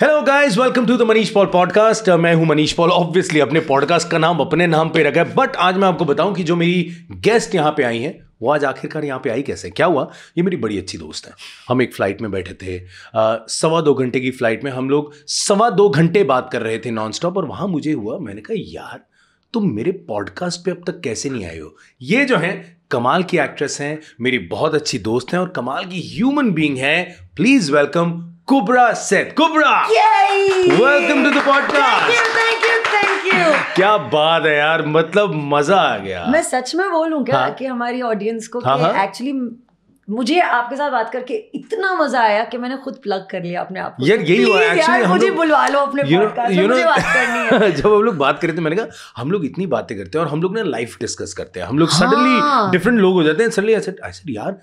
Hello guys welcome to the Manish Paul podcast मैं हूं Manish Paul obviously अपने पॉडकास्ट का नाम अपने नाम पे रखा है बट आज मैं आपको बताऊं कि जो मेरी गेस्ट यहां पे आई है वो आज आखिरकार यहाँ पे आई कैसे क्या हुआ ये मेरी बड़ी अच्छी दोस्त है हम एक फ़्लाइट में बैठे थे uh, सवा दो घंटे की फ़्लाइट में हम लोग सवा दो घंटे बात कर रहे थे नॉन स्टॉप और वहाँ मुझे हुआ मैंने कहा यार तुम मेरे पॉडकास्ट पे अब तक कैसे नहीं आए हो ये जो हैं कमाल की एक्ट्रेस हैं मेरी बहुत अच्छी दोस्त हैं और कमाल की ह्यूमन बींग हैं please welcome Kubra Seth. Kubra! Yay! Welcome to the podcast. Thank you, thank you, thank you. क्या बात है यार मतलब मजा आ गया मैं सच में बोलूं क्या हा? कि हमारी ऑडियंस को हा? कि एक्चुअली हाँ। मुझे आपके साथ बात करके इतना मजा आया कि मैंने खुद प्लग कर लिया अपने आप यार यही हुआ एक्चुअली हम मुझे बुलवा लो अपने you know, you know, मुझे बात करनी है जब हम लोग बात करते मैंने कहा हम लोग इतनी बातें करते हैं और हम लोग ना लाइफ डिस्कस करते हैं हम लोग सडनली डिफरेंट हाँ। लोग हो जाते हैं सडनली आई सेड यार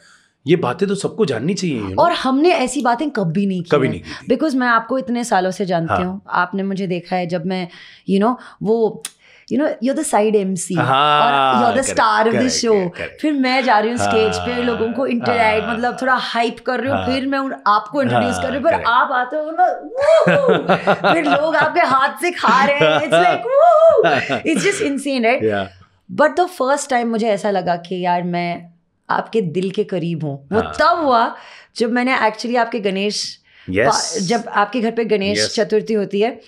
ये बातें तो सबको जाननी चाहिए और हमने ऐसी बातें कभी नहीं की कभी नहीं बिकॉज मैं आपको इतने सालों से जानती हाँ। हूँ आपने मुझे देखा है जब मैं यू you नो know, वो you know you the side M C और the star of the show फिर मैं जा रही हूँ स्टेज पे हाँ, लोगों को इंटरेक्ट हाँ। मतलब थोड़ा हाइप कर रही हूँ फिर मैं आपको इंट्रोड्यूस कर रही हूँ पर आप आते हो ना फिर लोग आपके हाथ से खा रहे हैं it's like it's just insane right but the first time मुझे ऐसा लगा कि यार मैं आपके दिल के करीब हों वो हाँ। तब हुआ जब मैंने एक्चुअली आपके गणेश yes. जब आपके घर पे गणेश yes. चतुर्थी होती है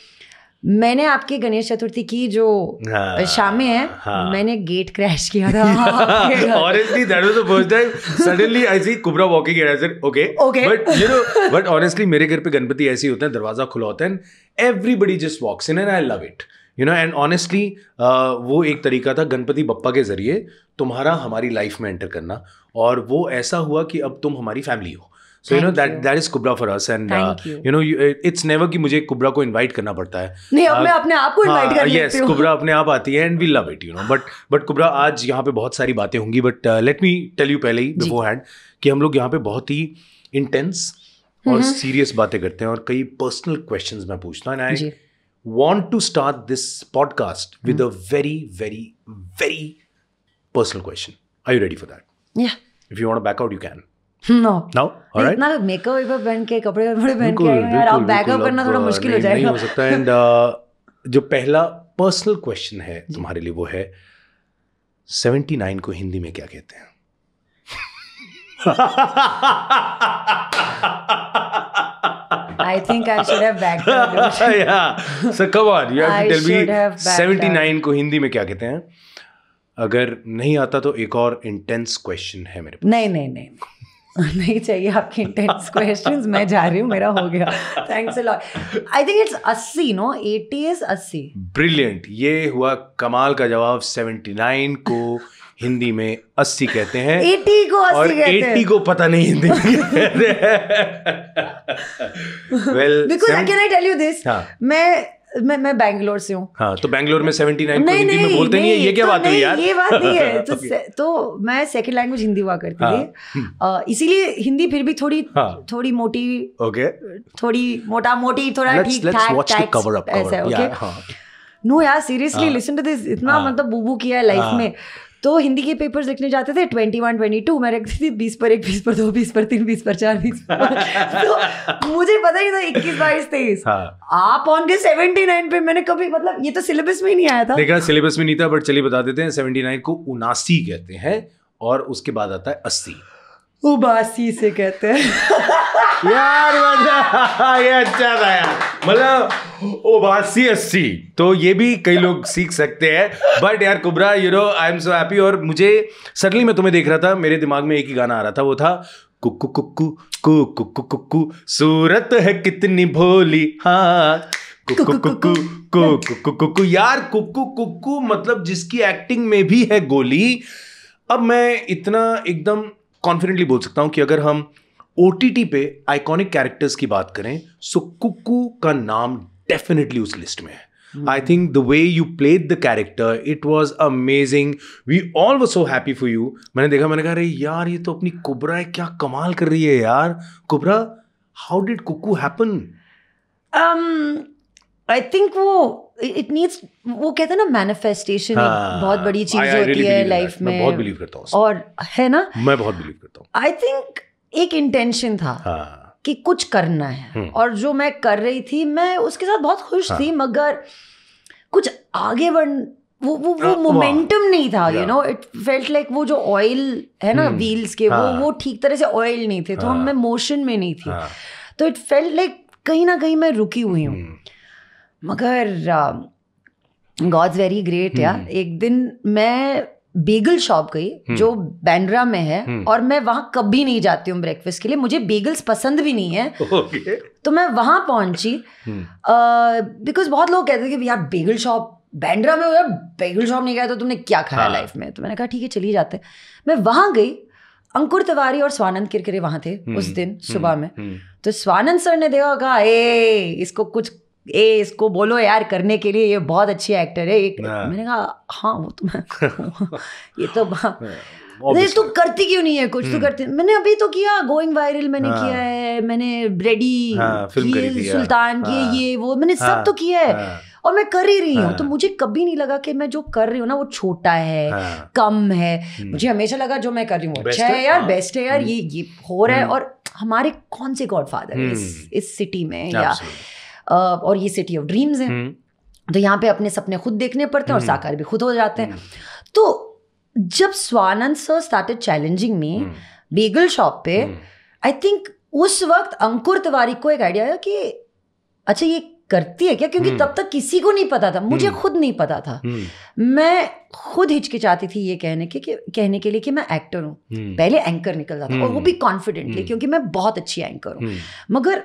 मैंने आपके गणेश चतुर्थी की जो हाँ, शामें है हाँ, मैंने गेट क्रैश किया था honestly that was the first time suddenly I see Kubra walking and I said okay okay but you know but honestly मेरे घर पे गणपति ऐसे होते हैं दरवाजा खुला होता है and everybody just walks in and I love it you know and honestly वो एक तरीका था गणपति बप्पा के ज़रिए तुम्हारा हमारी लाइफ में एंटर करना और वो ऐसा हुआ कि अब तुम हमारी फैमिली हो so you know that that is Kubra for us and you know it's never कि मुझे कुबरा को इनवाइट करना पड़ता है नहीं अब uh, मैं अपने आप को इनवाइट कर यस कुबरा अपने आप आती है and we love it you know but but Kubra आज यहाँ पे बहुत सारी बातें होंगी but let me tell you पहले ही बिफोर हैंड कि हम लोग यहाँ पे बहुत ही इंटेंस और सीरियस बातें करते हैं और कई पर्सनल क्वेश्चंस मैं पूछता हूँ I want to start this podcast mm. with a very, very, very personal question. Are you ready for that? Yeah. If you want to back out, you can. No. No no alright इतना makeup वेकअप पहन के कपड़े वपड़े पहन के यार अब backup करना थोड़ा मुश्किल हो जाएगा नहीं हो सकता है एंड जो पहला पर्सनल क्वेश्चन है तुम्हारे लिए वो है 79 को हिंदी में क्या कहते हैं I think I should have backed out. yeah. So come on, you have I to tell me Seventy nine को हिंदी में क्या कहते हैं? अगर नहीं आता तो एक और इंटेंस क्वेश्चन है मेरे पास नहीं नहीं नहीं नहीं चाहिए आपके इंटेंस क्वेश्चंस मैं जा रही हूँ मेरा हो गया thanks a lot I think it's अस्सी नो एटी इज अस्सी ब्रिलियंट ये हुआ कमाल का जवाब सेवेंटी नाइन को हिंदी में अस्सी कहते हैं एटी को अस्सी और कहते एटी हैं। को पता नहीं हिंदी में कहते well because I can I tell you this मैं मैं मैं बैंगलोर से हूँ हाँ तो बैंगलोर में सेवेंटी नाइन नहीं, नहीं, में बोलते नहीं, नहीं ये क्या तो बात हुई यार ये बात नहीं है तो, okay. से, तो मैं सेकंड लैंग्वेज हिंदी हुआ करती हाँ. थी हम्म। इसीलिए हिंदी फिर भी थोड़ी हाँ. थोड़ी मोटी ओके थोड़ी मोटा मोटी थोड़ा ठीक ठाक कवर अप ऐसा ओके नो हाँ। यार सीरियसली लिसन टू दिस इतना हाँ। मतलब बूबू किया है लाइफ हाँ। में तो हिंदी के पेपर्स लिखने जाते थे ट्वेंटी वन ट्वेंटी टू मैं रखती थी बीस पर एक बीस पर दो बीस पर तीन बीस पर चार बीस पर तो मुझे पता ही था इक्कीस बाईस तेईस हाँ। आप ऑन के सेवेंटी नाइन पे मैंने कभी मतलब ये तो सिलेबस में ही नहीं आया था देखा सिलेबस में नहीं था बट चलिए बता देते हैं सेवेंटी नाइन को उनासी कहते हैं और उसके बाद आता है अस्सी उबासी से कहते हैं यार मजा ये अच्छा था यार मतलब ओबासी अस्सी तो ये भी कई लोग सीख सकते हैं बट यार Kubra you know I am so happy और मुझे सडनली मैं तुम्हें देख रहा था मेरे दिमाग में एक ही गाना आ रहा था वो था कुकु कुकु कुकु कुकु कुकु सूरत है कितनी भोली हाँ कुकू यार कुकू कुकू मतलब जिसकी एक्टिंग में भी है गोली अब मैं इतना एकदम कॉन्फिडेंटली बोल सकता हूं कि अगर हम ओ पे आइकॉनिक कैरेक्टर्स की बात करें सो कुकू का नाम डेफिनेटली उस लिस्ट में है I think the way you played the character it was amazing we all was so happy for you मैंने देखा मैंने कहा अरे यार ये तो अपनी कुबरा है क्या कमाल कर रही है यार Kubra how did Kuku happen I think वो इट नीड्स वो कहते हैं ना मैनिफेस्टेशन हाँ, बहुत बड़ी चीज होती है लाइफ में बहुत बिलीव करता हूँ और है ना मैं बहुत बिलीव करता हूँ आई थिंक एक इंटेंशन था हाँ. कि कुछ करना है हम्म। और जो मैं कर रही थी मैं उसके साथ बहुत खुश हाँ. थी मगर कुछ आगे बढ़ वो वो वो मोमेंटम हाँ, नहीं था you know it felt like वो जो ऑयल है ना व्हील्स हम्म। के हाँ. वो वो ठीक तरह से ऑयल नहीं थे तो हम हाँ। मैं मोशन में नहीं थी हाँ। तो इट फेल्ट लाइक कहीं ना कहीं मैं रुकी हुई हूँ हम्म। मगर गॉड्स वेरी ग्रेट यार एक दिन मैं बेगल शॉप गई हम्म। जो बैंड्रा में है हम्म। और मैं वहां कभी नहीं जाती हूँ ब्रेकफास्ट के लिए मुझे बेगल्स पसंद भी नहीं है तो मैं वहां पहुंची बिकॉज बहुत लोग कहते थे कि यार बेगल शॉप बैंड्रा में यार बेगल शॉप नहीं गया तो तुमने क्या खाया हाँ. लाइफ में तो मैंने कहा ठीक है चलिए जाते मैं वहां गई अंकुर तिवारी और स्वानंद किरकिरे वहां थे उस हम्म। दिन सुबह में तो स्वानंद सर ने देखा कहा ए इसको कुछ ए इसको बोलो यार करने के लिए ये बहुत अच्छी एक्टर है एक हाँ। मैंने कहा हाँ वो तो मैं ये तो नहीं हाँ, हाँ। तू करती क्यों नहीं है कुछ तो करती मैंने अभी तो किया गोइंग वायरल मैंने हाँ, किया है मैंने ब्रेडी हाँ, सुल्तान की हाँ, ये वो मैंने सब तो किया है और मैं कर ही रही हूँ तो मुझे कभी नहीं लगा कि मैं जो कर रही हूँ ना वो छोटा है कम है हम्म। मुझे हमेशा लगा जो मैं कर रही हूँ अच्छा है यार बेस्ट है यार हम्म। ये ये हो रहा है और हमारे कौन से गॉड फादर इस इस सिटी में या और ये सिटी ऑफ ड्रीम्स है तो यहाँ पे अपने सपने खुद देखने पड़ते हैं और हम्म। साकार भी खुद हो जाते हैं हम्म। तो जब स्वानंद सर स्टार्टेड चैलेंजिंग में बेगल शॉप पे आई हम्म। थिंक उस वक्त अंकुर तिवारी को एक आइडिया आया कि अच्छा ये करती है क्या क्योंकि तब तक किसी को नहीं पता था मुझे खुद नहीं पता था मैं खुद हिचकिचाती थी ये कहने के कि कहने के लिए कि मैं एक्टर हूँ पहले एंकर निकल जाता और वो भी कॉन्फिडेंटली क्योंकि मैं बहुत अच्छी एंकर हूँ मगर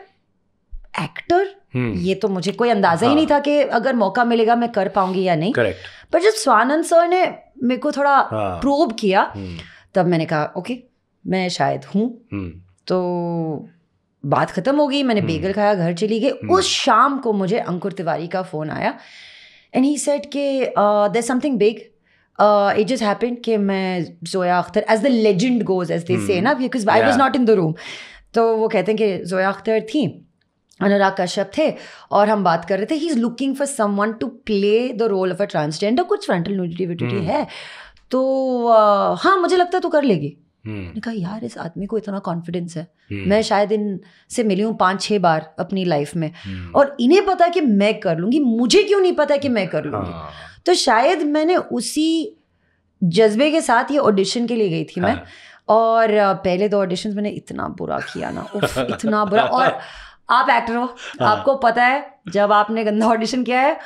एक्टर हम्म। ये तो मुझे कोई अंदाजा हाँ. ही नहीं था कि अगर मौका मिलेगा मैं कर पाऊंगी या नहीं करेक्ट पर जब स्वानंद सर ने मेरे को थोड़ा हाँ. प्रोब किया हम्म। तब मैंने कहा ओके मैं शायद हूँ हम्म। तो बात खत्म हो गई मैंने बेगल खाया घर चली गई उस शाम को मुझे अंकुर तिवारी का फ़ोन आया एंड ही सेट के they something big it just happen कि मैं Zoya Akhtar as the legend goes as they say ना because I was not in the room तो वो कहते हैं कि जोया अख्तर थी अनुराग कश्यप थे और हम बात कर रहे थे he is looking for someone to play the role of a transgender कुछ फ्रंटल न्यूटिविटी hmm. है तो हाँ मुझे लगता है तू कर लेगी hmm. मैंने कहा यार इस आदमी को इतना कॉन्फिडेंस है hmm. मैं शायद इन से मिली हूँ पाँच छः बार अपनी लाइफ में और इन्हें पता है कि मैं कर लूँगी मुझे क्यों नहीं पता है कि मैं कर लूँगी हाँ। तो शायद मैंने उसी जज्बे के साथ ये ऑडिशन के लिए गई थी मैं हाँ। और पहले दो ऑडिशन मैंने इतना बुरा किया ना इतना बुरा और आप एक्टर हो हाँ. आपको पता है जब आपने गंदा ऑडिशन किया है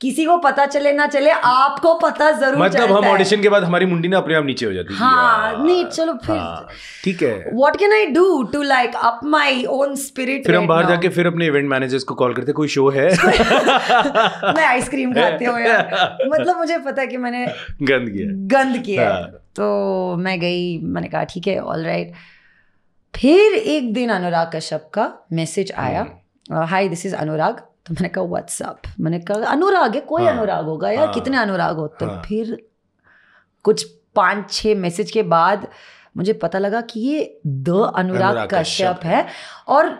किसी को पता चले ना चले आपको पता जरूर मतलब हम ऑडिशन के बाद हमारी मुंडी ना अपने आप नीचे हो जाती है हाँ नहीं चलो फिर हाँ, ठीक हाँ, है what can I do to like up my own spirit फिर हम बाहर जाके फिर अपने इवेंट मैनेजर्स को कॉल करते कोई शो है मैं आइसक्रीम खाते हो यार मतलब मुझे पता है कि मैंने गंद किया गंद किया हाँ. तो मैं गई मैंने कहा ठीक है ऑल राइट right. फिर एक दिन अनुराग कश्यप का मैसेज आया हाई दिस इज अनुराग तो मैंने कहा व्हाट्सअप मैंने कहा अनुराग है कोई हाँ, अनुराग होगा यार हाँ, कितने अनुराग होते हाँ, फिर कुछ पांच छः मैसेज के बाद मुझे पता लगा कि ये द अनुराग कश्यप है और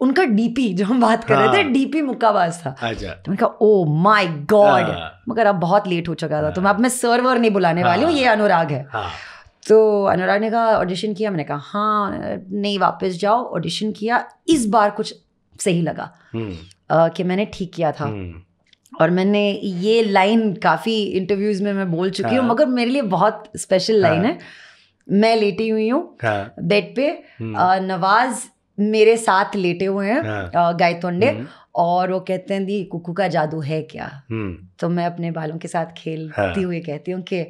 उनका डीपी जो हम बात कर रहे थे डीपी हाँ। मुक्काबाज था अच्छा। तो मैंने कहा ओ माय गॉड मगर अब बहुत लेट हो चुका था तो मैं हाँ। अब मैं सर्वर नहीं बुलाने वाली हूँ हाँ। ये अनुराग है तो अनुराग ने कहा ऑडिशन किया मैंने कहा हाँ नहीं वापस जाओ ऑडिशन किया इस बार कुछ सही लगा hmm. uh, कि मैंने ठीक किया था hmm. और मैंने ये लाइन काफ़ी इंटरव्यूज में मैं बोल चुकी हूँ हाँ। मगर मेरे लिए बहुत स्पेशल लाइन है हाँ। मैं लेटी हुई हूँ बेड हाँ। पे uh, नवाज मेरे साथ लेटे हुए हैं uh, गायतोंडे और वो कहते हैं दी कुकू का जादू है क्या तो मैं अपने बालों के साथ खेलती हुई कहती हूँ कि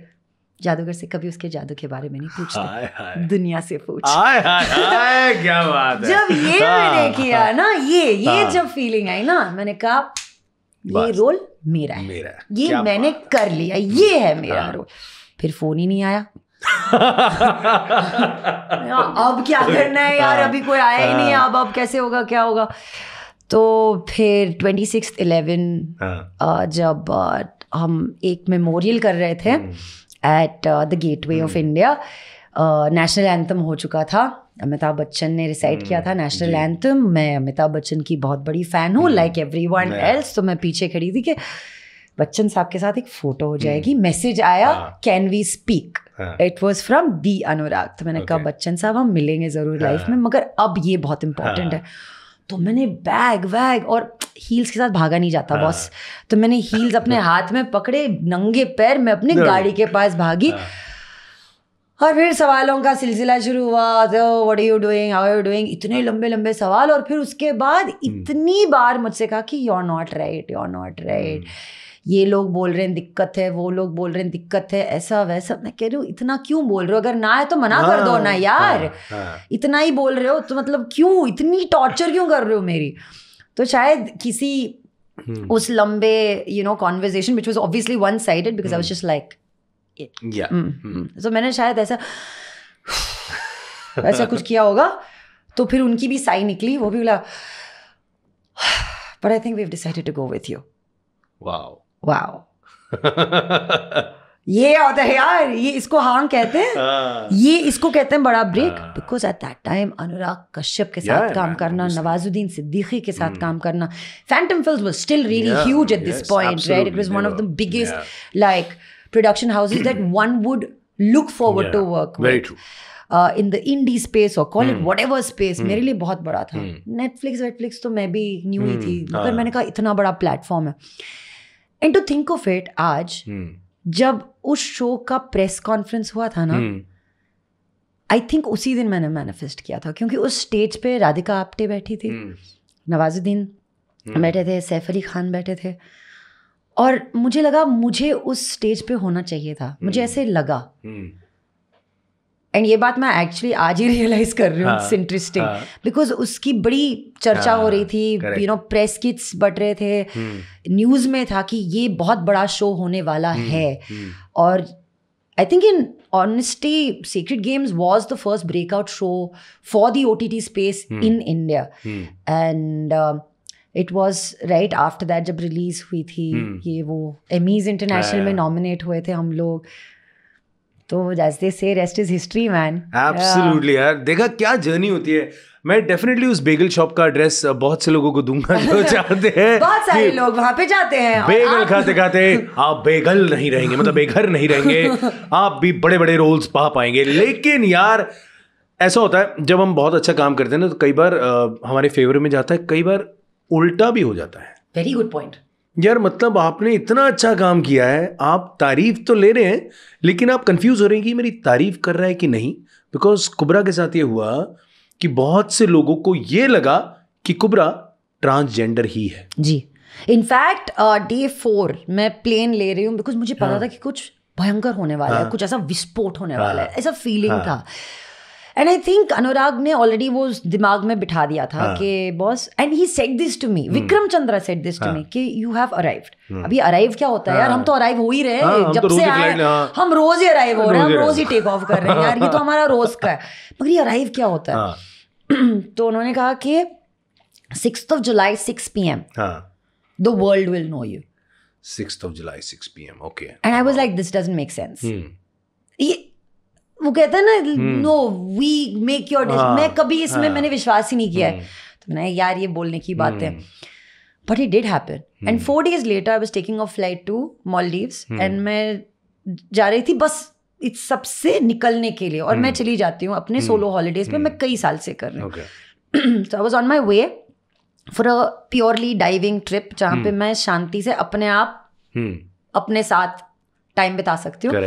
जादूगर से कभी उसके जादू के बारे में नहीं पूछते दुनिया से पूछ हाय हाय क्या बात है जब ये मैंने हाँ, हाँ, किया हाँ। ना ये ये जब फीलिंग आई ना मैंने कहा ये रोल मेरा है मेरा ये मैंने कर लिया ये है मेरा रोल फिर फोन ही नहीं आया अब क्या करना है यार अभी कोई आया ही नहीं है अब अब कैसे होगा क्या होगा तो फिर ट्वेंटी सिक्स इलेवन जब हम एक मेमोरियल कर रहे थे हम्म। At the gateway of India national anthem हो चुका था अमिताभ बच्चन ने रिसाइड hmm. किया था नेशनल एंथम मैं अमिताभ बच्चन की बहुत बड़ी फ़ैन हूँ लाइक एवरी वन एल्स तो मैं पीछे खड़ी थी कि बच्चन साहब के साथ एक फ़ोटो हो hmm, जाएगी मैसेज hmm. आया can we speak it was from the Anurag तो मैंने okay. कहा बच्चन साहब हम मिलेंगे ज़रूर लाइफ हाँ। में मगर अब ये बहुत इंपॉर्टेंट हाँ। है तो मैंने बैग वैग और हील्स के साथ भागा नहीं जाता बॉस हाँ। तो मैंने हील्स अपने हाथ में पकड़े नंगे पैर मैं अपनी गाड़ी के पास भागी हाँ। और फिर सवालों का सिलसिला शुरू हुआ तो what you doing how you doing इतने हाँ। लंबे लंबे सवाल और फिर उसके बाद हम्म। इतनी बार मुझसे कहा कि you are not right you are not right ये लोग बोल रहे हैं दिक्कत है वो लोग बोल रहे हैं दिक्कत है ऐसा वैसा मैं कह रही हूँ इतना क्यों बोल रहे हो अगर ना है तो मना कर दो ना यार इतना ही बोल रहे हो तो मतलब क्यों इतनी टॉर्चर क्यों कर रहे हो मेरी तो शायद किसी hmm. उस लंबे you know conversation which was obviously one sided because I was just like so मैंने शायद ऐसा ऐसा कुछ किया होगा तो फिर उनकी भी साई निकली वो भी बोला but I think we have decided to go with you wow wow ये होता है यार ये इसको हांग कहते हैं हाँ। ये इसको कहते हैं बड़ा break because at that time Anurag Kashyap के साथ yeah, काम करना नवाजुद्दीन सिद्दीकी के साथ hmm. काम करना Phantom film still really huge at this point right it was one of the biggest like production houses that one would look forward to work in the indie space और call it whatever space मेरे लिए बहुत बड़ा था Netflix hmm. वेटफ्लिक्स तो मैं भी new ही hmm. थी मगर हाँ। मैंने कहा इतना बड़ा प्लेटफॉर्म है and to think of it आज जब उस शो का प्रेस कॉन्फ्रेंस हुआ था ना आई हम्म। थिंक उसी दिन मैंने मैनिफेस्ट किया था क्योंकि उस स्टेज पे राधिका आप्टे बैठी थी हम्म। नवाजुद्दीन हम्म। बैठे थे सैफ अली खान बैठे थे और मुझे लगा मुझे उस स्टेज पे होना चाहिए था मुझे ऐसे लगा एंड ये बात मैं एक्चुअली आज ही रियलाइज कर रही हूँ इट्स इंटरेस्टिंग बिकॉज उसकी बड़ी चर्चा हाँ, हो रही हाँ, थी you know press kits but रहे थे न्यूज़ हम्म। में था कि ये बहुत बड़ा शो होने वाला हम्म, है हम्म। और I think in honesty secret games was the first breakout show for the O T T space in India and it was right after that जब रिलीज हुई थी हुँ. ये वो एमीज इंटरनेशनल में नॉमिनेट हाँ, हाँ। हुए थे हम लोग तो जैसे से rest is history man absolutely यार देखा क्या जर्नी होती है मैं डेफिनेटली उस बेगल शॉप का एड्रेस बहुत से लोगों को दूंगा जो चाहते हैं बहुत सारे लोग वहां पे जाते हैं बेगल खाते खाते आप बेगल नहीं रहेंगे मतलब बेघर नहीं रहेंगे आप भी बड़े बड़े रोल्स पा पाएंगे लेकिन यार ऐसा होता है जब हम बहुत अच्छा काम करते हैं ना तो कई बार आ, हमारे फेवर में जाता है कई बार उल्टा भी हो जाता है वेरी गुड पॉइंट यार मतलब आपने इतना अच्छा काम किया है आप तारीफ तो ले रहे हैं लेकिन आप कंफ्यूज हो रहे हैं कि मेरी तारीफ कर रहा है कि नहीं बिकॉज कुबरा के साथ ये हुआ कि बहुत से लोगों को ये लगा कि कुबरा ट्रांसजेंडर ही है जी इनफैक्ट डे फोर मैं प्लेन ले रही हूँ बिकॉज मुझे पता हाँ. था कि कुछ भयंकर होने वाला हाँ. है कुछ ऐसा विस्फोट होने हाँ. वाला है हाँ। ऐसा फीलिंग हाँ. था एंड आई थिंक अनुराग ने ऑलरेडी वो उस दिमाग में बिठा दिया था हाँ. कि boss and he said this to me Vikram Chandra said this to me कि यू हैव अराइव्ड अभी अराइव क्या होता है हाँ. यार हम तो अराइव हो ही रहे हैं हाँ, जब तो से आए हाँ। हम रोज ही अराइव हो रहे हैं हम रोज ही टेक ऑफ कर रहे हैं यार ये तो हमारा रोज का है मगर ये अराइव क्या होता है तो उन्होंने कहा कि six of July six P M the world will know you six of July six P M okay and I was like this doesn't make sense ये वो कहते हैं ना no we make your decision मैं कभी इसमें हाँ. मैंने विश्वास ही नहीं किया है हम्म। तो मैंने यार ये बोलने की बात है but it did happen and four days later I was taking a flight to Maldives and मैं जा रही थी बस इस सबसे निकलने के लिए और मैं हम्म। चली जाती हूँ अपने सोलो हम्म। हॉलीडेज पे मैं कई साल से कर रही हूँ I was on my way for a purely diving trip जहाँ पे मैं शांति से अपने आप अपने साथ टाइम बिता सकती हूँ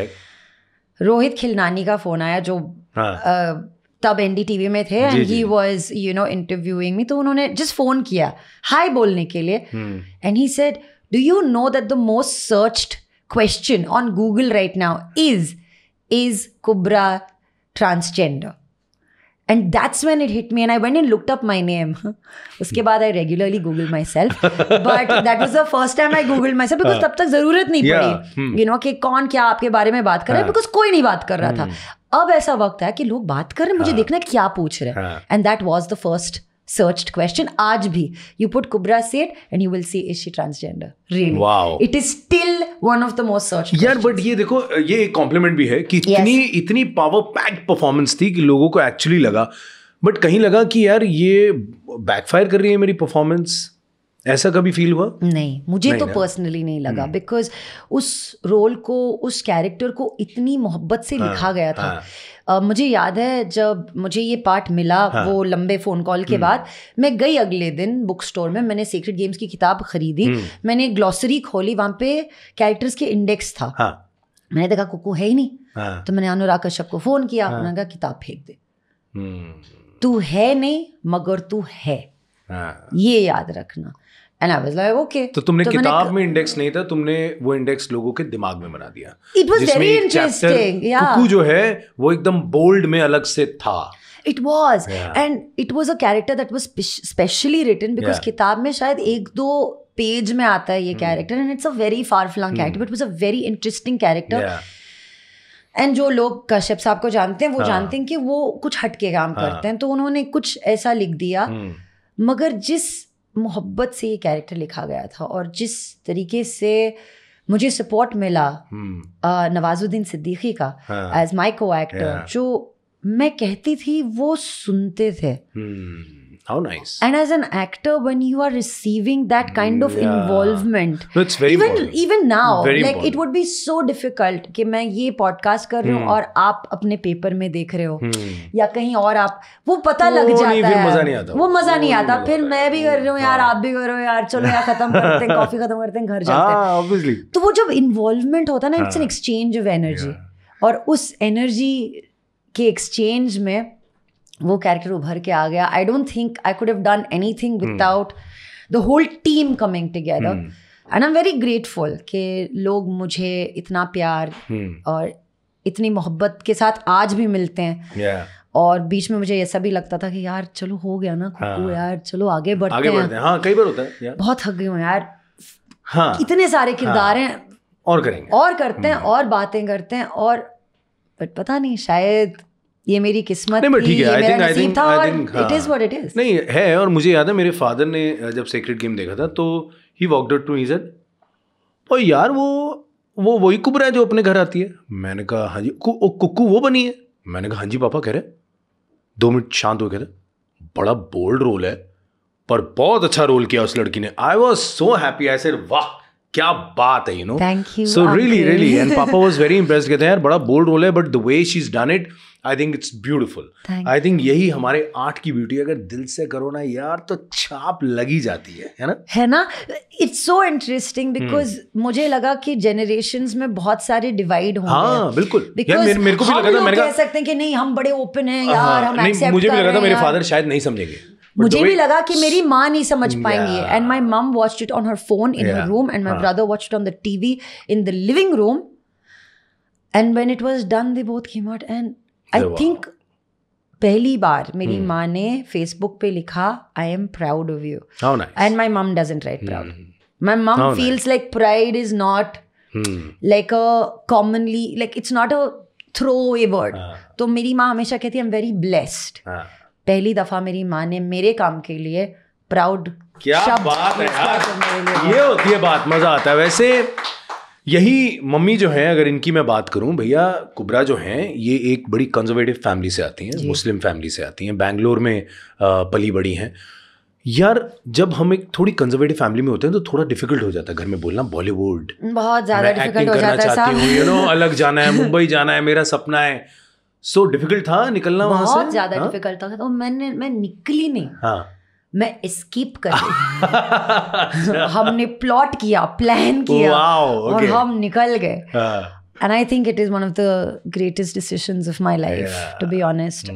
रोहित खिलनानी का फ़ोन आया जो हाँ। तब एन टीवी में थे and he was you know interviewing me तो उन्होंने जस्ट फ़ोन किया हाई बोलने के लिए and he said do you know that the most searched question on Google right now is is Kubbra transgender and that's when it hit me and I went and looked up my name उसके बाद I regularly Google myself but that was the first time I Google my self because तब तक जरूरत नहीं पड़ी you know hmm. कि कौन क्या आपके बारे में बात कर रहा है बिकॉज हाँ। कोई नहीं बात कर रहा था hmm. अब ऐसा वक्त है कि लोग बात कर रहे हैं मुझे हाँ। देखना क्या पूछ रहे हैं and that was the first searched question aaj bhi you put kubra said and you will see is she transgender really wow it is still one of the most searched यार but ye dekho ye ek compliment bhi hai ki itni yes. itni power packed performance thi ki logo ko actually laga but kahin laga ki yaar ye backfire kar rahi hai meri performance ऐसा कभी feel हुआ नहीं मुझे नहीं तो personally नहीं लगा because हम्म। उस रोल को उस कैरेक्टर को इतनी मोहब्बत से हाँ, लिखा गया था हाँ, Uh, मुझे याद है जब मुझे ये पार्ट मिला हाँ। वो लंबे फ़ोन कॉल के हम्म। बाद मैं गई अगले दिन बुक स्टोर में मैंने सीक्रेट गेम्स की किताब खरीदी हम्म। मैंने ग्लॉसरी खोली वहाँ पे कैरेक्टर्स के इंडेक्स था हाँ। मैंने देखा कुकू है ही नहीं हाँ। तो मैंने अनुराग कश्यप को फ़ोन किया हाँ। उन्होंने कहा किताब फेंक दे तू है नहीं मगर तू है हाँ। ये याद रखना and I was like okay तो तुमने तो किताब में इंडेक्स नहीं था तुमने वो इंडेक्स लोगों के दिमाग में बना दिया इट वाज वेरी इंटरेस्टिंग या कुकू जो है वो एकदम बोल्ड में अलग से था it and it a character that specially written because किताब में शायद एक दो पेज में आता है ये character and it's a very far flung character but a very interesting character and जो लोग कश्यप साहब को जानते हैं वो हाँ. जानते हैं कि वो कुछ हटके काम हाँ. करते हैं तो उन्होंने कुछ ऐसा लिख दिया hmm. मगर जिस मोहब्बत से ये कैरेक्टर लिखा गया था और जिस तरीके से मुझे सपोर्ट मिला हम्म। नवाजुद्दीन सिद्दीकी का एज माई को एक्टर जो मैं कहती थी वो सुनते थे hmm. How nice. And as an actor, when you are receiving that kind of yeah. involvement, no, it's very even important. even now, very like important. it would be so difficult कि मैं ये podcast कर रही हूँ hmm. और आप अपने paper में देख रहे हो hmm. या कहीं और आप वो पता लग जाता है मजा नहीं आता वो मजा नहीं आता फिर मैं भी कर रही हूँ यार हाँ। आप भी कर रहे हो यार चलो यार खत्म करते हैं कॉफी खत्म करते हैं घर जाते हैं हाँ, तो वो जब इन्वॉल्वमेंट होता है ना it's an exchange of energy और उस एनर्जी के एक्सचेंज में वो कैरेक्टर उभर के आ गया I don't think I could have done anything without the whole team coming together and I am very grateful कि लोग मुझे इतना प्यार hmm. और इतनी मोहब्बत के साथ आज भी मिलते हैं yeah. और बीच में मुझे ऐसा भी लगता था कि यार चलो हो गया ना हाँ. यार चलो आगे बढ़ते आगे बढ़ते हैं हाँ कई बार होता है बहुत थक गई हूँ यार हाँ इतने सारे हाँ. किरदार हाँ. हैं और करेंगे और करते हैं hmm. और बातें करते हैं और बट पता नहीं शायद ये मेरी किस्मत नहीं ठीक है I think I think I think it is what it is नहीं है और मुझे याद है मेरे फादर ने जब सेक्रेट गेम देखा था तो he walked out to me और यार वो वो वही कुबरा है जो अपने घर आती है मैंने कहा हाँ जी कु, कुक्कू वो बनी है मैंने कहा हाँ जी पापा कह रहे दो मिनट शांत हो कह रहे बड़ा बोल्ड रोल है पर बहुत अच्छा रोल किया उस लड़की ने I was so happy I sir वाह क्या बात है you know so really really and papa was very impress कहते हैं यार बड़ा बोल्ड रोल है but the way she is done it I think it's beautiful I think यही हमारे आर्ट की ब्यूटी अगर दिल से करो ना यार तो छाप लगी जाती है है ना है ना इट्स सो इंटरेस्टिंग बिकॉज मुझे लगा कि जनरेशन में बहुत सारे डिवाइड हो हाँ बिल्कुल मेरे, मेरे को भी लगा था मैंने कह सकते हैं कि नहीं हम बड़े ओपन हैं हाँ, यार हम एक्सेप्ट मुझे भी लगा था मेरे फादर शायद नहीं समझेंगे But मुझे भी लगा कि मेरी माँ नहीं समझ hmm, पाएंगी and my mum watch it on her phone in her room and my brother watch it on the TV in the living room and when it was done they both came out and I think पहली बार मेरी hmm. माँ ने Facebook पे लिखा I am proud of you and my mum doesn't write proud my mum feels like pride is not like a commonly like it's not a throw a word तो मेरी माँ हमेशा कहती है आई एम वेरी ब्लेस्ड पहली दफा मेरी माँ ने मेरे काम के लिए प्राउड क्या बात है यार ये होती है बात मजा आता है वैसे यही मम्मी जो है अगर इनकी मैं बात करूं भैया कुबरा जो हैं ये एक बड़ी कंजर्वेटिव फैमिली से आती हैं मुस्लिम फैमिली से आती हैं बैंगलोर में पली बड़ी हैं यार जब हम एक थोड़ी कंजर्वेटिव फैमिली में होते हैं तो थोड़ा डिफिकल्ट हो जाता है घर में बोलना बॉलीवुड बहुत ज्यादा डिफिकल्ट हो जाता है चाहती हूँ यू नो अलग जाना है मुंबई जाना है मेरा सपना है सो so, डिफिकल्ट था निकलना वहां से बहुत ज्यादा डिफिकल्ट था तो मैंने मैं निकली नहीं हाँ मैं एस्केप कर अच्छा। हमने प्लॉट किया प्लान किया wow, okay. और हम निकल गए and I think it is one of the greatest decision of my life to be honest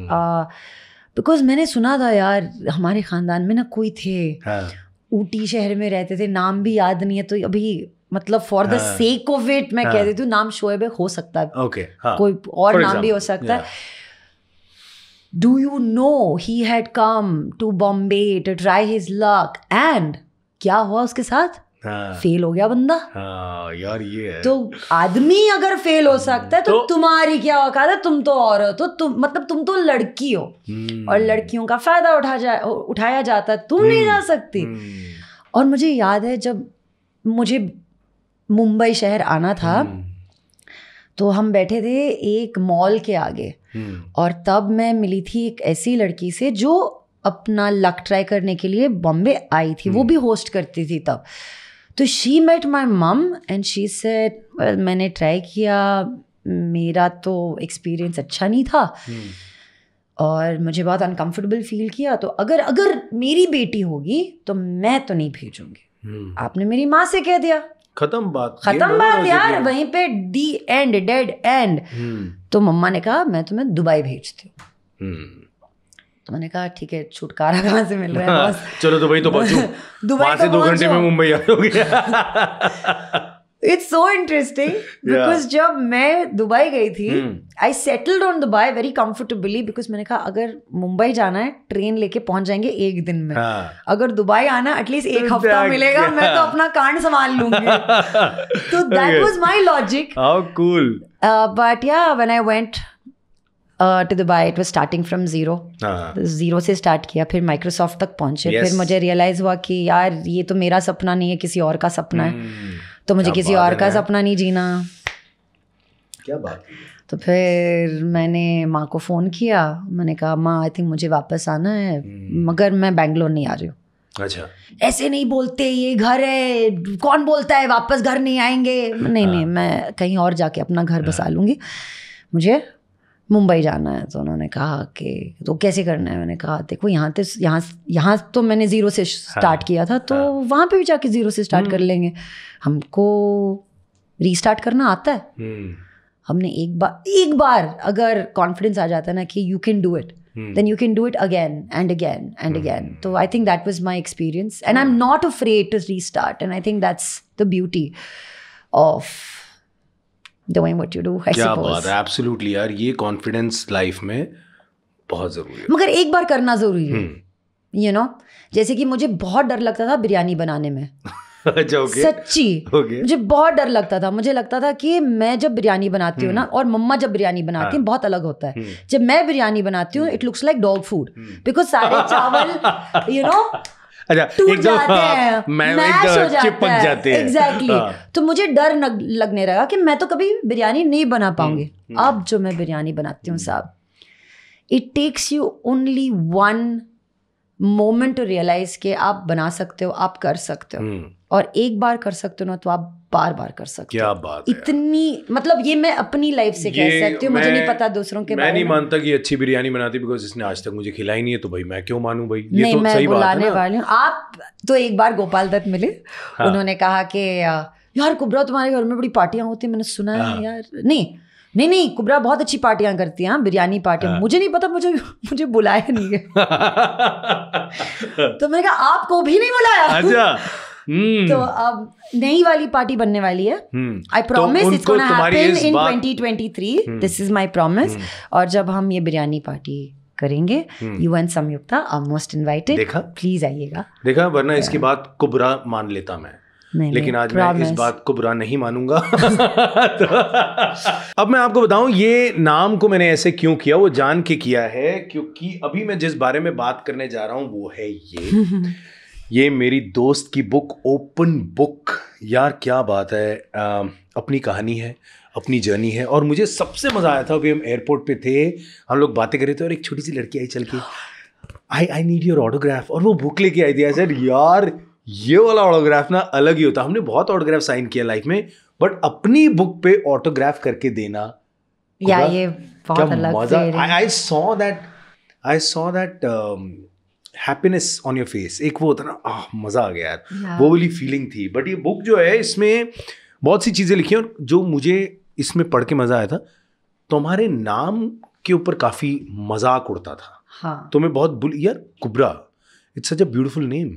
because मैंने सुना था यार हमारे ख़ानदान में ना कोई थे yeah. हाँ। ऊटी शहर में रहते थे नाम भी याद नहीं है तो अभी मतलब for the sake of it मैं कह हाँ। देती हूँ नाम शोएब हो सकता है okay, हाँ, कोई और नाम भी हो सकता है do you know he had come to Bombay to try his luck and क्या हुआ उसके साथ हाँ, फेल हो गया बंदा हाँ, यार ये है। तो आदमी अगर फेल हो सकता है तो, तो तुम्हारी क्या औकात है तुम तो और हो तो तुम मतलब तुम तो लड़की हो हम्म। और लड़कियों का फायदा उठा जा उठाया जाता है तुम तो नहीं हम्म, जा सकती हम्म। और मुझे याद है जब मुझे मुंबई शहर आना था तो हम बैठे थे एक मॉल के आगे हम्म। और तब मैं मिली थी एक ऐसी लड़की से जो अपना लक ट्राई करने के लिए बॉम्बे आई थी वो हम्म। भी होस्ट करती थी तब तो she met my mum and she said मैंने ट्राई किया मेरा तो एक्सपीरियंस अच्छा नहीं था हम्म। और मुझे बहुत अनकंफर्टेबल फील किया तो अगर अगर मेरी बेटी होगी तो मैं तो नहीं भेजूंगी आपने मेरी माँ से कह दिया खत्म बात खत्म बात यार वहीं पे डी एंड डेड एंड तो मम्मा ने कहा मैं तुम्हें दुबई भेजती हूँ हम्म। तो मैंने कहा ठीक है छुटकारा कहाँ से मिल रहा है हाँ, चलो दुबई तो बचू दुबई से तो दो घंटे में मुंबई आ इट्स सो इंटरेस्टिंग बिकॉज जब मैं दुबई गई थी I settled on Dubai very comfortably because मैंने कहा अगर मुंबई जाना है ट्रेन लेके पहुंच जाएंगे एक दिन में हाँ. अगर दुबई आना एटलीस्ट एक हफ्ता मिलेगा yeah. मैं तो अपना कांड संभाल लूंगी तो that was my logic but yeah when I went to Dubai it was starting from zero zero से स्टार्ट किया फिर माइक्रोसॉफ्ट तक पहुंचे yes. फिर मुझे रियलाइज हुआ कि यार ये तो मेरा सपना नहीं है किसी और का सपना mm. है hmm. तो मुझे किसी और का सपना नहीं जीना क्या बात तो फिर मैंने माँ को फ़ोन किया मैंने कहा माँ आई थिंक मुझे वापस आना है हम्म। मगर मैं बैंगलोर नहीं आ रही हूँ अच्छा ऐसे नहीं बोलते ये घर है कौन बोलता है वापस घर नहीं आएंगे नहीं नहीं हाँ। मैं कहीं और जाके अपना घर बसा हाँ। लूंगी मुझे मुंबई जाना है तो उन्होंने कहा कि तो कैसे करना है मैंने कहा देखो यहाँ तो यहाँ यहाँ तो मैंने ज़ीरो से स्टार्ट हाँ, किया था तो हाँ, वहाँ पे भी जाके ज़ीरो से स्टार्ट कर हम्म। लेंगे हमको रीस्टार्ट करना आता है हम्म। हमने एक बार एक बार अगर कॉन्फिडेंस आ जाता है ना कि you can do it then you can do it again and again and again तो I think that was my experience and I am not afraid to start and I think that's the beauty of doing what you do I क्या suppose. बात है absolutely यार ये confidence life में बहुत जरूरी है मगर एक बार करना जरूरी है यू हम्म। you know know? जैसे कि मुझे बहुत डर लगता था बिरयानी बनाने में अच्छा, okay. सच्ची okay. मुझे बहुत डर लगता था मुझे लगता था कि मैं जब बिरयानी बनाती हूँ ना हम्म। और मम्मा जब बिरयानी बनाती हैं हाँ। बहुत अलग होता है हम्म। जब मैं बिरयानी बनाती हूँ it looks like dog food because सारे चावल यू नो अच्छा एक जाते हाँ, हैं मैं एक चिपक जाते हैं एग्जैक्टली exactly. हाँ। तो मुझे डर लगने लगा कि मैं तो कभी बिरयानी नहीं बना हम्म, पाऊंगी हम्म। अब जो मैं बिरयानी बनाती हूँ हम्म। साहब it takes you only one moment to realise के आप बना सकते हो आप कर सकते हो और एक बार कर सकते हो ना तो आप बार बार कर सकते क्या बात है इतनी मतलब ये मैं अपनी लाइफ से कह सकती हूँ मुझे नहीं पता दूसरों के मैं नहीं मानता कि अच्छी बिरयानी बनाती बिकॉज इसने आज तक मुझे खिलाई नहीं है तो भाई मैं क्यों मानू भाई ये नहीं, तो मैं सही बुलाने वाली हूँ आप तो एक बार गोपाल दत्त मिले हाँ। उन्होंने कहा कि यार कुबरा तुम्हारे घर में बड़ी पार्टियां होती है मैंने सुना है हाँ। यार नहीं नहीं नहीं कुबरा बहुत अच्छी पार्टियां करती हैं हाँ, बिरयानी पार्टी मुझे नहीं पता मुझे मुझे बुलाया नहीं है तो मैंने कहा आपको भी नहीं बुलाया अच्छा तो hmm. अब नई वाली पार्टी बनने वाली है I promise it's gonna happen in 2023 this is my promise और जब हम ये बिरयानी पार्टी करेंगे you and Sanyukta are most invited please आइएगा देखा वरना इसकी बात को बुरा मान लेता मैं नहीं, लेकिन नहीं, आज मैं इस बात को बुरा नहीं मानूंगा तो, अब मैं आपको बताऊं ये नाम को मैंने ऐसे क्यों किया वो जान के किया है क्योंकि अभी मैं जिस बारे में बात करने जा रहा हूं वो है ये ये मेरी दोस्त की बुक ओपन बुक यार क्या बात है आ, अपनी कहानी है अपनी जर्नी है और मुझे सबसे मज़ा आया था अभी हम एयरपोर्ट पे थे हम लोग बातें कर रहे थे और एक छोटी सी लड़की आई चल के I I need your autograph और वो बुक लेके आई थी सर यार ये वाला ऑटोग्राफ ना अलग ही होता हमने बहुत ऑटोग्राफ साइन किया लाइफ में बट अपनी बुक पे ऑटोग्राफ करके देना या ये बहुत अलग मजा I saw that I saw that happiness on your face एक वो होता ना आह मज़ा आ गया यार yeah. वो वाली फीलिंग थी बट ये बुक जो है इसमें बहुत सी चीज़ें लिखी हैं और जो मुझे इसमें पढ़ के मज़ा आया था तुम्हारे नाम के ऊपर काफ़ी मजाक उड़ता था हाँ. तुम्हें बहुत बुल यार Kubbra it's such a beautiful name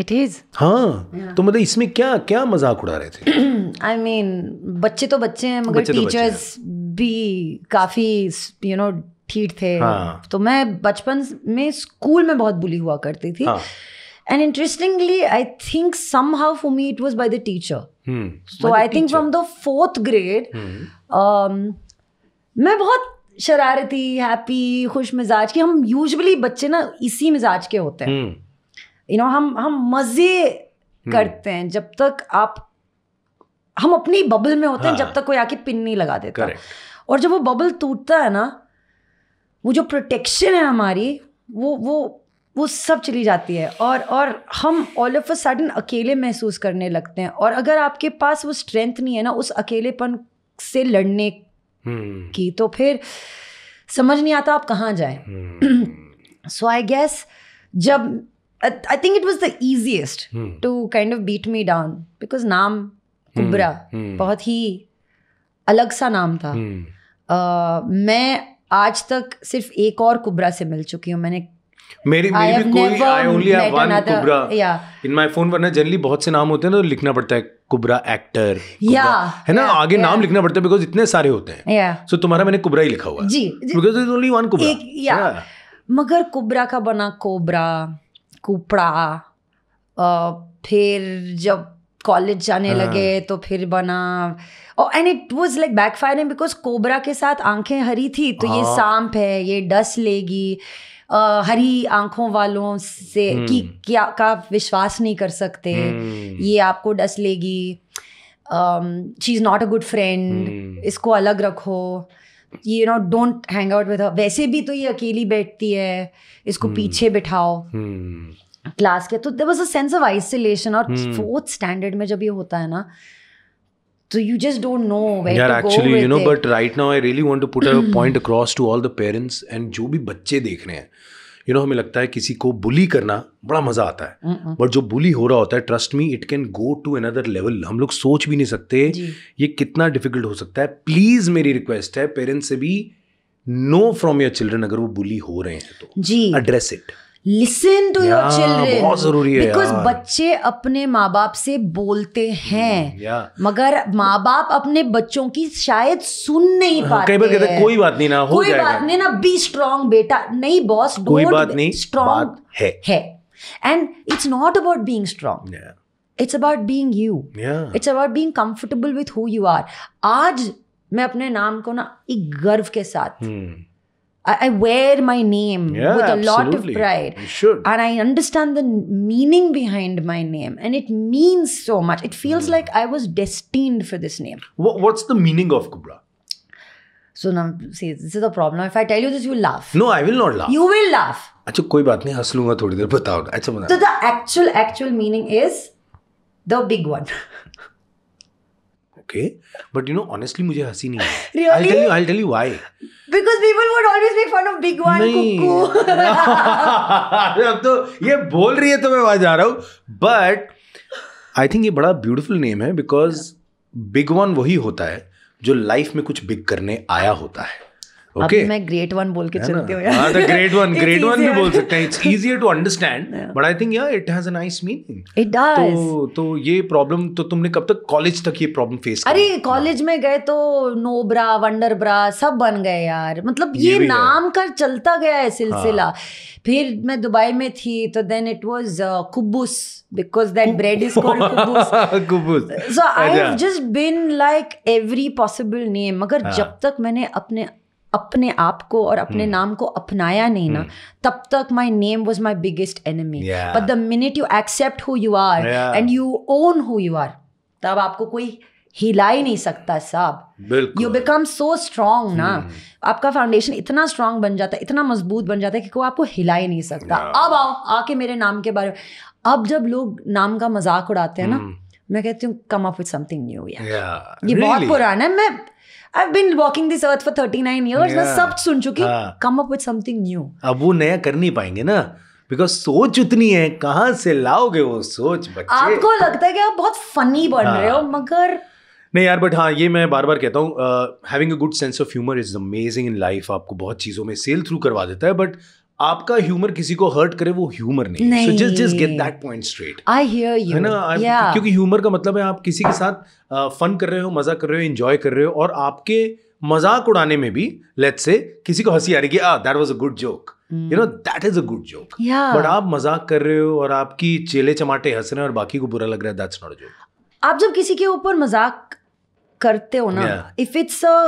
it is हाँ तो मतलब इसमें क्या क्या मजाक उड़ा रहे थे आई I मीन mean, बच्चे तो बच्चे हैं मगर टीचर्स तो भी काफ़ी यू नो पीठ थे हाँ. तो मैं बचपन में स्कूल में बहुत बुली हुआ करती थी and interestingly I think somehow for me it was by the teacher so I think from the fourth grade मैं बहुत शरारती हैप्पी खुश मिजाज की हम यूजली बच्चे ना इसी मिजाज के होते हैं you hmm. Know you know, हम हम मज़े hmm. करते हैं जब तक आप हम अपनी बबल में होते हाँ. हैं जब तक कोई आके पिन नहीं लगा देता Correct. और जब वो बबल टूटता है ना वो जो प्रोटेक्शन है हमारी वो वो वो सब चली जाती है और और हम ऑल ऑफ अ सडन अकेले महसूस करने लगते हैं और अगर आपके पास वो स्ट्रेंथ नहीं है ना उस अकेलेपन से लड़ने hmm. की तो फिर समझ नहीं आता आप कहाँ जाए सो आई गेस जब I think it was the easiest to kind of beat me down because नाम कुबरा hmm. हम्म। हम्म। बहुत ही अलग सा नाम था hmm. uh, मैं आज तक सिर्फ एक और कुबरा से मिल चुकी हूँ मैंने मेरी मेरी भी कोई I only have one Kubbra in my phone वरना जनरली बहुत से नाम होते हैं ना तो लिखना पड़ता है कुबरा एक्टर या है ना आगे नाम लिखना पड़ता है बिकॉज इतने सारे होते हैं सो तुम्हारा मैंने कुबरा ही लिखा हुआ है जी because it's only one Kubbra या मगर कुबरा का बना कोबरा कुपड़ा फिर जब कॉलेज जाने हाँ. लगे तो फिर बना और and it was like backfiring because cobra के साथ आंखें हरी थी तो हाँ. ये सांप है ये डस लेगी आ, हरी आंखों वालों से की हम्म। क्या का विश्वास नहीं कर सकते हम्म। ये आपको डस लेगी she is not a good friend इसको अलग रखो you know don't hang out with वैसे भी तो ये अकेली बैठती है इसको hmm. पीछे बिठाओ क्लास के तो there was a sense of isolation और फोर्थ hmm. स्टैंडर्ड में जब ये होता है ना So तो you just don't know where yeah, to actually, go with you know, it. but right now I really want to put a hmm. point across to all the parents and जो भी बच्चे देख रहे हैं you you know know, हमें लगता है किसी को बुली करना बड़ा मज़ा आता है बट जो बुली हो रहा होता है trust me it can go to another level हम लोग सोच भी नहीं सकते ये कितना डिफिकल्ट हो सकता है प्लीज़ मेरी रिक्वेस्ट है पेरेंट्स से भी नो फ्रॉम योर चिल्ड्रन अगर वो बुली हो रहे हैं तो जी address it listen to your children बहुत जरूरी है बिकॉज बच्चे अपने माँ बाप से बोलते हैं hmm, मगर माँ बाप अपने बच्चों की शायद सुन नहीं पाते हाँ, कई बार कहते कोई बात नहीं ना हो कोई जाएगा। बात नहीं ना बी स्ट्रांग बेटा नहीं बॉस कोई बात नहीं स्ट्रांग है है and it's not about being strong it's about being you it's about being comfortable with who you are आज मैं अपने नाम को ना एक गर्व के साथ hmm. I, wear my name yeah, with a absolutely. lot of pride. You should. And I understand the meaning behind my name. And it means so much. It feels mm. like I was destined for this name. What, what's the meaning of Kubra? So now, see, this is the problem. If I tell you this, you laugh. No, I will not laugh. You will laugh. अच्छा कोई बात नहीं हंस लूंगा थोड़ी देर बताओ अच्छा okay but you know honestly मुझे हंसी नहीं आई I tell you I tell you why because people would always make fun of big one कुकू अब तो ये बोल रही है तो मैं वहां जा रहा हूँ बट आई थिंक ये बड़ा ब्यूटीफुल नेम है बिकॉज बिग वन वही होता है जो लाइफ में कुछ बिग करने आया होता है ओके मैं ग्रेट वन बोल के चलती हूँ यार the great one great one भी बोल सकते हैं it's easier to understand but I think yeah it has a nice meaning it does तो तो ये प्रॉब्लम तो तुमने कब तक कॉलेज तक ये प्रॉब्लम फेस अरे कॉलेज हाँ. में गए तो नो ब्रा वंडर ब्रा सब बन गए यार मतलब ये, ये नाम का चलता गया है हाँ. सिलसिला फिर मैं दुबई में थी तो देन इट वाज कुब्बूस because that bread is called kubus. kubus. So अच्छा. I've just been मगर हाँ. जब तक मैंने अपने अपने आप को और अपने hmm. नाम को अपनाया नहीं hmm. ना तब तक my name was my biggest enemy but the minute you accept who you are and you own who you are तब आपको कोई हिला ही नहीं सकता साहब यू बिकम सो स्ट्रांग ना hmm. आपका फाउंडेशन इतना स्ट्रांग बन जाता है इतना मजबूत बन जाता है कि कोई आपको हिला ही नहीं सकता yeah. अब आओ आके मेरे नाम के बारे में अब जब लोग नाम का मजाक उड़ाते हैं ना hmm. मैं कहती हूँ come up with something new यार ये really? बहुत पुराना है मैं I've been walking this earth for 39 years. Yeah. मैं सब सुन चुकी कम अप हाँ। up समथिंग न्यू अब वो नया कर नहीं पाएंगे ना बिकॉज सोच उतनी है कहाँ से लाओगे वो सोच बच्चे आपको लगता है कि आप बहुत फनी बन रहे हो हाँ। मगर नहीं यार बट हाँ ये मैं बार बार कहता हूँ having a good sense of humour is amazing in life आपको बहुत चीज़ों में सेल थ्रू करवा देता है बट but... आपका ह्यूमर किसी को हर्ट करे वो ह्यूमर नहीं so just just get that point straight I hear you है ना yeah. क्योंकि ह्यूमर का मतलब है आप किसी के साथ फन uh, कर रहे हो मजा कर रहे हो एंजॉय कर रहे हो और आपके मजाक उड़ाने में भी लेट्स से किसी को हंसी आ रही है ah that was a good joke you know that is a good joke but आप मजाक कर रहे हो और आपकी चेले चमाटे हंस रहे हैं और बाकी को बुरा लग रहा है दैट्स नॉट अ जोक आप जब किसी के ऊपर मजाक करते हो ना if it's a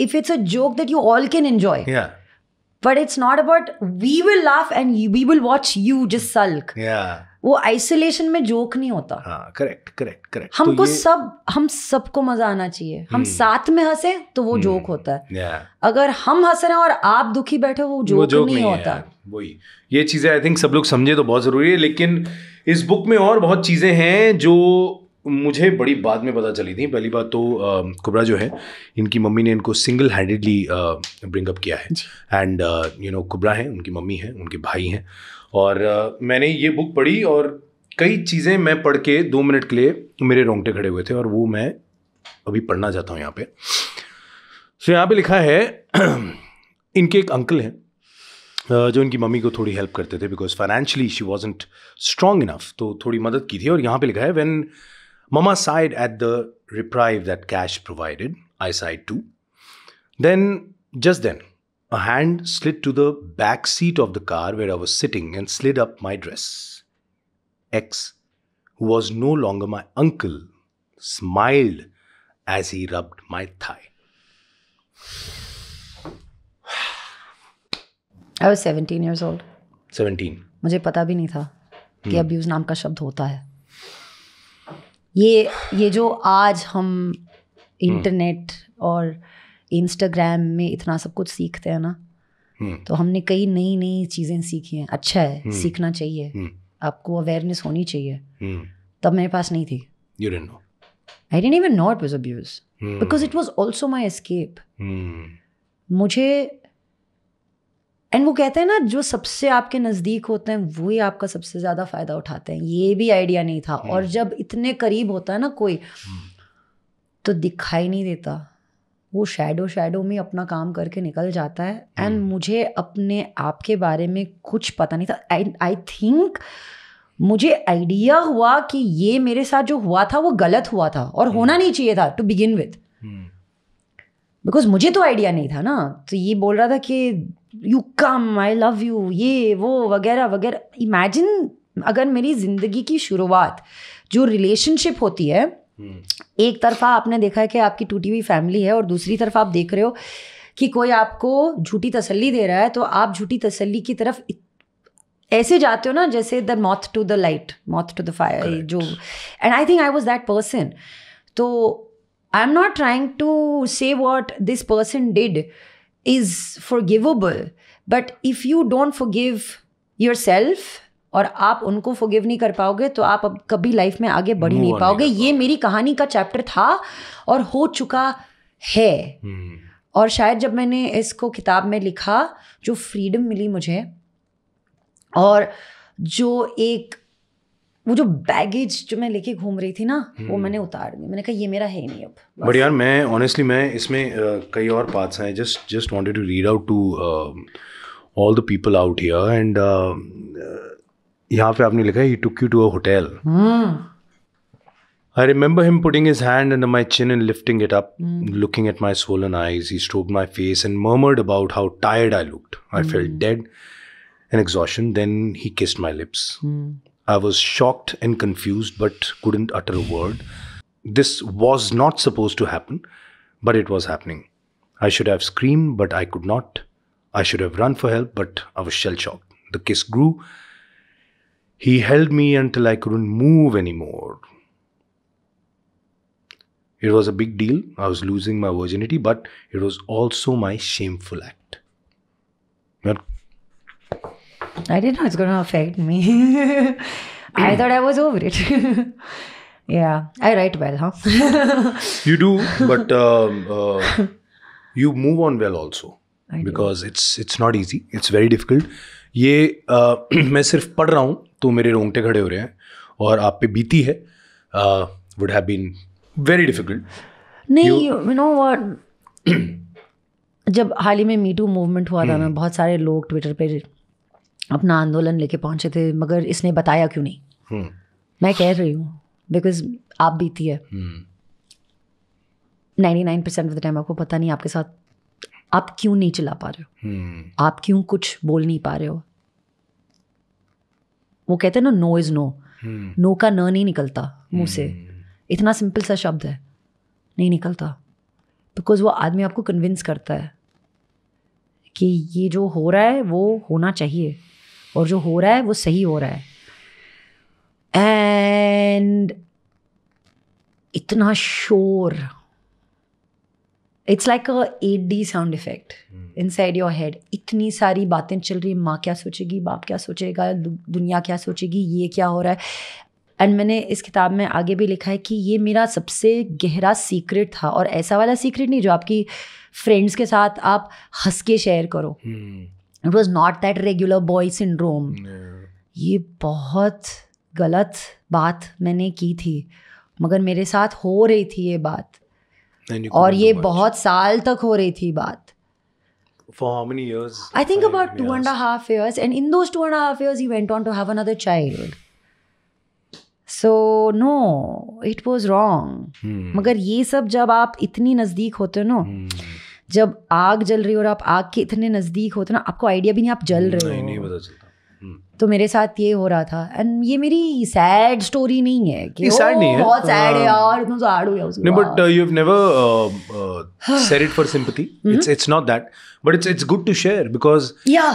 if it's a joke that you all can enjoy yeah but it's not about we will laugh and we will watch you जिस सल्क वो आइसोलेशन में जोक नहीं होता करेक्ट करेक्ट करेक्ट हमको तो ये... सब हम सबको मजा आना चाहिए हम hmm. साथ में हंसे तो वो hmm. जोक हम्म। होता है yeah. अगर हम हंस रहे हैं और आप दुखी बैठे वो जोक, वो जोक नहीं, नहीं होता वही ये चीज़ें आई थिंक सब लोग समझे तो बहुत ज़रूरी है लेकिन इस बुक में और बहुत चीज़ें हैं जो मुझे बड़ी बाद में पता चली थी पहली बात तो कुबरा जो है इनकी मम्मी ने इनको सिंगल हैंडेडली ब्रिंगअप किया है एंड यू नो कुबरा हैं उनकी मम्मी हैं उनके भाई हैं और uh, मैंने ये बुक पढ़ी और कई चीज़ें मैं पढ़ के दो मिनट के लिए मेरे रोंगटे खड़े हुए थे और वो मैं अभी पढ़ना चाहता हूँ यहाँ पे सो so, यहाँ पे लिखा है इनके एक अंकल हैं जो इनकी मम्मी को थोड़ी हेल्प करते थे because financially she wasn't strong enough तो थोड़ी मदद की थी और यहाँ पे लिखा है when Mama sighed at the reprieve that cash provided. I sighed too. Then, just then, a hand slid to the back seat of the car where I was sitting and slid up my dress. X, who was no longer my uncle, smiled as he rubbed my thigh. I was seventeen years old. Seventeen. मुझे पता भी नहीं था कि abuse hmm. नाम का शब्द होता है ये ये जो आज हम इंटरनेट हम्म। और इंस्टाग्राम में इतना सब कुछ सीखते हैं ना हम्म। तो हमने कई नई नई चीज़ें सीखी हैं अच्छा है हम्म। सीखना चाहिए आपको अवेयरनेस होनी चाहिए तब मेरे पास नहीं थी you didn't know I didn't even know it was abuse because it was also my escape मुझे एंड वो कहते हैं ना जो सबसे आपके नज़दीक होते हैं वो ही आपका सबसे ज़्यादा फ़ायदा उठाते हैं ये भी आइडिया नहीं था और हम्म। जब इतने करीब होता है ना कोई हम्म। तो दिखाई नहीं देता वो शेडो शेडो में अपना काम करके निकल जाता है एंड हम्म। मुझे अपने आप के बारे में कुछ पता नहीं था आई आई थिंक मुझे आइडिया हुआ कि ये मेरे साथ जो हुआ था वो गलत हुआ था और होना नहीं चाहिए था टू बिगिन विथ बिकॉज मुझे तो आइडिया नहीं था ना तो ये बोल रहा था कि you come I love you ये वो वगैरह वगैरह इमेजिन अगर मेरी ज़िंदगी की शुरुआत जो रिलेशनशिप होती है हम्म। एक तरफा आपने देखा है कि आपकी टूटी हुई फैमिली है और दूसरी तरफ आप देख रहे हो कि कोई आपको झूठी तसल्ली दे रहा है तो आप झूठी तसल्ली की तरफ ऐसे जाते हो ना जैसे the moth to the light moth to the fire जो and I think I was that person तो I am not trying to say what this person did is forgivable but if you don't forgive your self और आप उनको forgive नहीं कर पाओगे तो आप अब कभी लाइफ में आगे बढ़ नहीं पाओगे ये मेरी कहानी का चैप्टर था और हो चुका है हम्म। और शायद जब मैंने इसको किताब में लिखा जो फ्रीडम मिली मुझे और जो एक वो जो बैगेज जो मैं लेके घूम रही थी ना वो मैंने उतार दी मैंने कहा ये मेरा है नहीं अब बट यार मैं ऑनेस्टली मैं इसमें कई और पार्ट्स हैं just just wanted to read out to all the people out here and यहाँ पे आपने लिखा है he took you to a hotel I remember him putting his hand under my chin and lifting it up, mm. looking at my swollen eyes. He stroked my face and murmured about how tired I looked. I mm. felt dead and exhaustion. Then he kissed my lips. Mm. I was shocked and confused, but couldn't utter a word. This was not supposed to happen, but it was happening. I should have screamed, but I could not. I should have run for help, but I was shell shocked. The kiss grew. He held me until I couldn't move anymore. It was a big deal. I was losing my virginity, but it was also my shameful act. I didn't know it's going to affect me. I thought I was over it. yeah, I write well, huh? you do, but um, uh, you move on well also I because do. it's it's not easy. It's very difficult. ये मैं सिर्फ पढ़ रहा हूँ तो मेरे रोंगटे खड़े हो रहे हैं और आप पे बीती है would have been very difficult नहीं यू नो व्हाट जब हाल ही में मीटू मूवमेंट हुआ था ना बहुत सारे लोग ट्विटर पे अपना आंदोलन लेके पहुंचे थे मगर इसने बताया क्यों नहीं हम्म। मैं कह रही हूँ बिकॉज आप बीती है ninety nine percent of the time आपको पता नहीं आपके साथ आप क्यों नहीं चला पा रहे हो hmm. आप क्यों कुछ बोल नहीं पा रहे हो वो कहते हैं ना नो इज़ नो नो का न नहीं निकलता मुंह hmm. से हम्म। इतना सिंपल सा शब्द है नहीं निकलता बिकॉज वो आदमी आपको कन्विंस करता है कि ये जो हो रहा है वो होना चाहिए और जो हो रहा है वो सही हो रहा है एंड इतना शोर it's like a eight D sound effect inside your head इतनी सारी बातें चल रही माँ क्या सोचेगी बाप क्या सोचेगा दुनिया क्या सोचेगी ये क्या हो रहा है एंड मैंने इस किताब में आगे भी लिखा है कि ये मेरा सबसे गहरा सीक्रेट था और ऐसा वाला सीक्रेट नहीं जो आपकी फ्रेंड्स के साथ आप हंस के शेयर करो hmm. It was not that regular boy syndrome ये बहुत गलत बात मैंने की थी मगर मेरे साथ हो रही थी ये बात और ये बहुत साल तक हो रही थी बात for how many years? I think five, about two years. and a half years. And in those two and a half years, he went on to have another child. So no, it was wrong. Hmm. मगर ये सब जब आप इतनी नजदीक होते हो hmm. जब आग जल रही हो और आप आग के इतने नज़दीक होते ना आपको आइडिया भी नहीं आप जल रहे नहीं, हो नहीं पता चलता हम्म। तो मेरे साथ ये हो रहा था एंड ये मेरी सैड स्टोरी नहीं है कि सैड नहीं है बहुत सैड है हाँ। यार तुम सैड हो जाओ नहीं but you have never said it for sympathy it's it's not that but it's it's good to share because yeah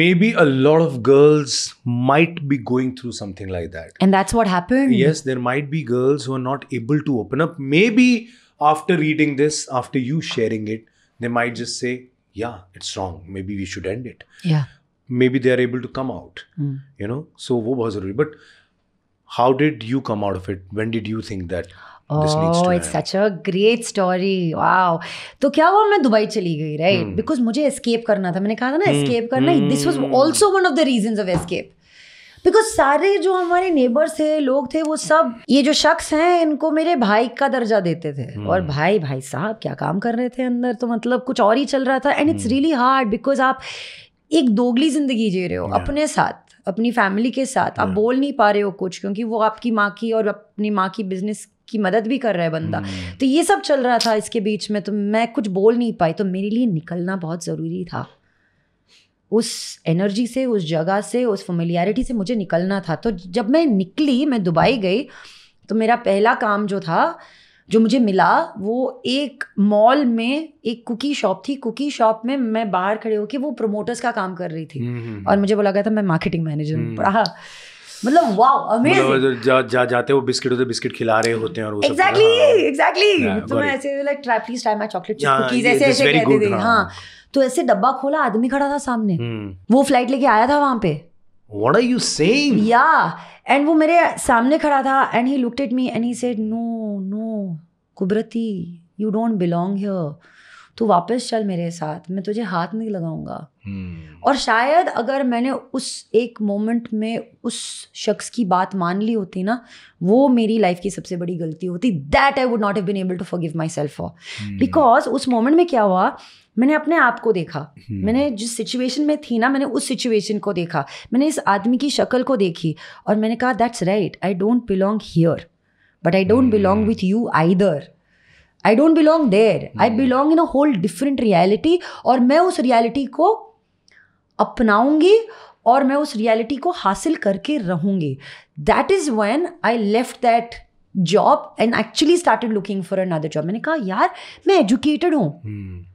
maybe a lot of girls might be going through something like that and that's what happened yes there might be girls who are not able to open up maybe after reading this, after you sharing it, they might just say, yeah, it's wrong. Maybe we should end it. Yeah. Maybe they are able to come out. Mm. You know, so wo bahut zaruri. But how did you come out of it? When did you think that? Oh, it's such a great story. Wow. तो क्या हुआ मैं दुबई चली गई right because hmm. मुझे escape करना था मैंने कहा था ना एस्केप hmm. करना this was also one of the reason of escape because सारे जो हमारे नेबर्स थे लोग थे वो सब ये जो शख्स हैं इनको मेरे भाई का दर्जा देते थे hmm. और भाई भाई साहब क्या काम कर रहे थे अंदर तो मतलब कुछ और ही चल रहा था and it's really hard because आप एक दोगली जिंदगी जी रहे हो yeah. अपने साथ अपनी फैमिली के साथ आप बोल नहीं पा रहे हो कुछ क्योंकि वो आपकी माँ की और अपनी माँ की बिजनेस की मदद भी कर रहा है बंदा हम्म। तो ये सब चल रहा था इसके बीच में तो मैं कुछ बोल नहीं पाई तो मेरे लिए निकलना बहुत ज़रूरी था उस एनर्जी से उस जगह से उस फेमिलियरिटी से मुझे निकलना था तो जब मैं निकली मैं दुबई गई तो मेरा पहला काम जो था जो मुझे मिला वो एक मॉल में एक कुकी शॉप थी कुकी शॉप में मैं बाहर खड़े होकर वो प्रोमोटर्स का काम कर रही थी हम्म, हम्म, हम्म। और मुझे बोला गया था मैं मार्केटिंग मैनेजर हूँ पढ़ा मतलब वाओ अमेजिंग मतलब, जा, जा जाते वो बिस्किट होते बिस्किट खिला रहे होते हैं और वो exactly, सब एग्जैक्टली एग्जैक्टली तो मैं ऐसे like try please try my chocolate chip cookies ऐसे ऐसे कहते थे हां तो ऐसे डब्बा खोला आदमी खड़ा था सामने हम्म। वो फ्लाइट लेके आया था वहां पे What are you saying? Yeah. And वो मेरे सामने खड़ा था and he looked at me and he said, No, no, कुबरती, you don't belong here. तू वापस चल मेरे साथ मैं तुझे हाथ नहीं लगाऊंगा hmm. और शायद अगर मैंने उस एक मोमेंट में उस शख्स की बात मान ली होती ना वो मेरी लाइफ की सबसे बड़ी गलती होती that I would not have been able to forgive myself for because उस मोमेंट में क्या हुआ मैंने अपने आप को देखा हम्म। मैंने जिस सिचुएशन में थी ना मैंने उस सिचुएशन को देखा मैंने इस आदमी की शक्ल को देखी और मैंने कहा that's right I don't belong here but I don't belong with you either I don't belong there I belong in a whole different reality और मैं उस रियलिटी को अपनाऊंगी और मैं उस रियलिटी को हासिल करके रहूंगी that is when I left that job and actually started looking for another job मैंने कहा यार मैं एजुकेटेड हूँ hmm.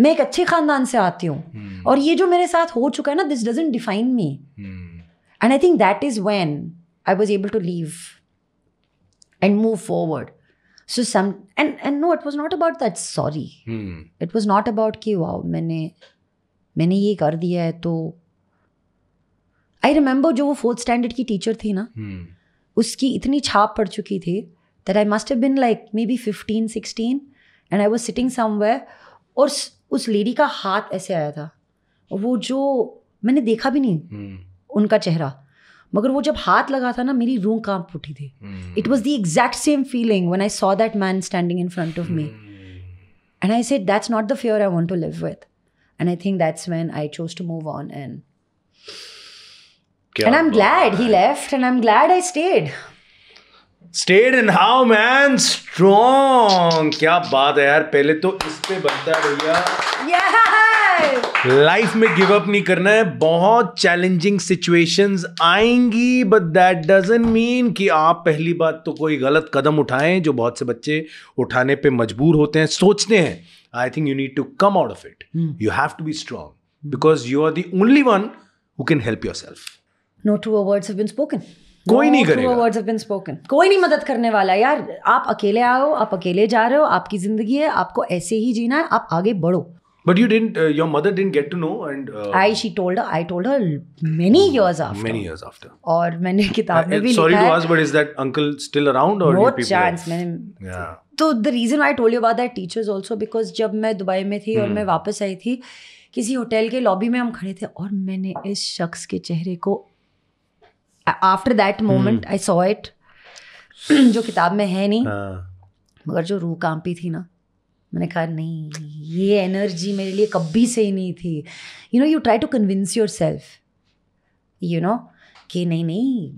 मैं एक अच्छे खानदान से आती हूँ हम्म। और ये जो मेरे साथ हो चुका है ना this doesn't define me and I think that is when I was able to leave and move forward so some and and no it was not about that sorry it was not about कि wow मैंने मैंने ये कर दिया है तो I remember जो वो फोर्थ स्टैंडर्ड की टीचर थी ना hmm. उसकी इतनी छाप पड़ चुकी थी that I must have been like maybe fifteen sixteen and I was sitting somewhere और उस लेडी का हाथ ऐसे आया था वो जो मैंने देखा भी नहीं हम्म। उनका चेहरा मगर वो जब हाथ लगा था ना मेरी रूह कांप उठी थी it was the exact same feeling when I saw that man standing in front of me and I said that's not the fear I want to live with and I think that's when I chose to move on and and I am glad he left and I am glad I stayed stayed in how man strong क्या बात है यार पहले तो इस पे बनता है भैया लाइफ में गिव अप नहीं करना है बहुत चैलेंजिंग सिचुएशंस आएंगी बट दैट डजेंट मीन कि आप पहली बात तो कोई गलत कदम उठाएं जो बहुत से बच्चे उठाने पे मजबूर होते हैं सोचते हैं I think you need to come out of it you have to be strong because you are the only one who can help your self no two words have been spoken कोई नहीं करेगा words have been spoken कोई नहीं मदद करने वाला यार आप अकेले आए हो आप अकेले जा रहे हो आपकी जिंदगी है आपको ऐसे ही जीना है आप आगे बढ़ो but you didn't your mother didn't get to know and I she told I told her many years after many years after और मैंने uh, किताब में uh, भी sorry to ask but is that uncle still around और you people chance तो the reason I told you about that teachers also because जब मैं Dubai में थी और hmm. मैं वापस आई थी किसी होटल के लॉबी में हम खड़े थे और मैंने इस शख्स के चेहरे को after that moment I saw it जो किताब में है नहीं हाँ। मगर जो रू कांपी थी ना मैंने कहा नहीं ये एनर्जी मेरे लिए कभी से ही नहीं थी you know you try to convince your self you know कि नहीं नहीं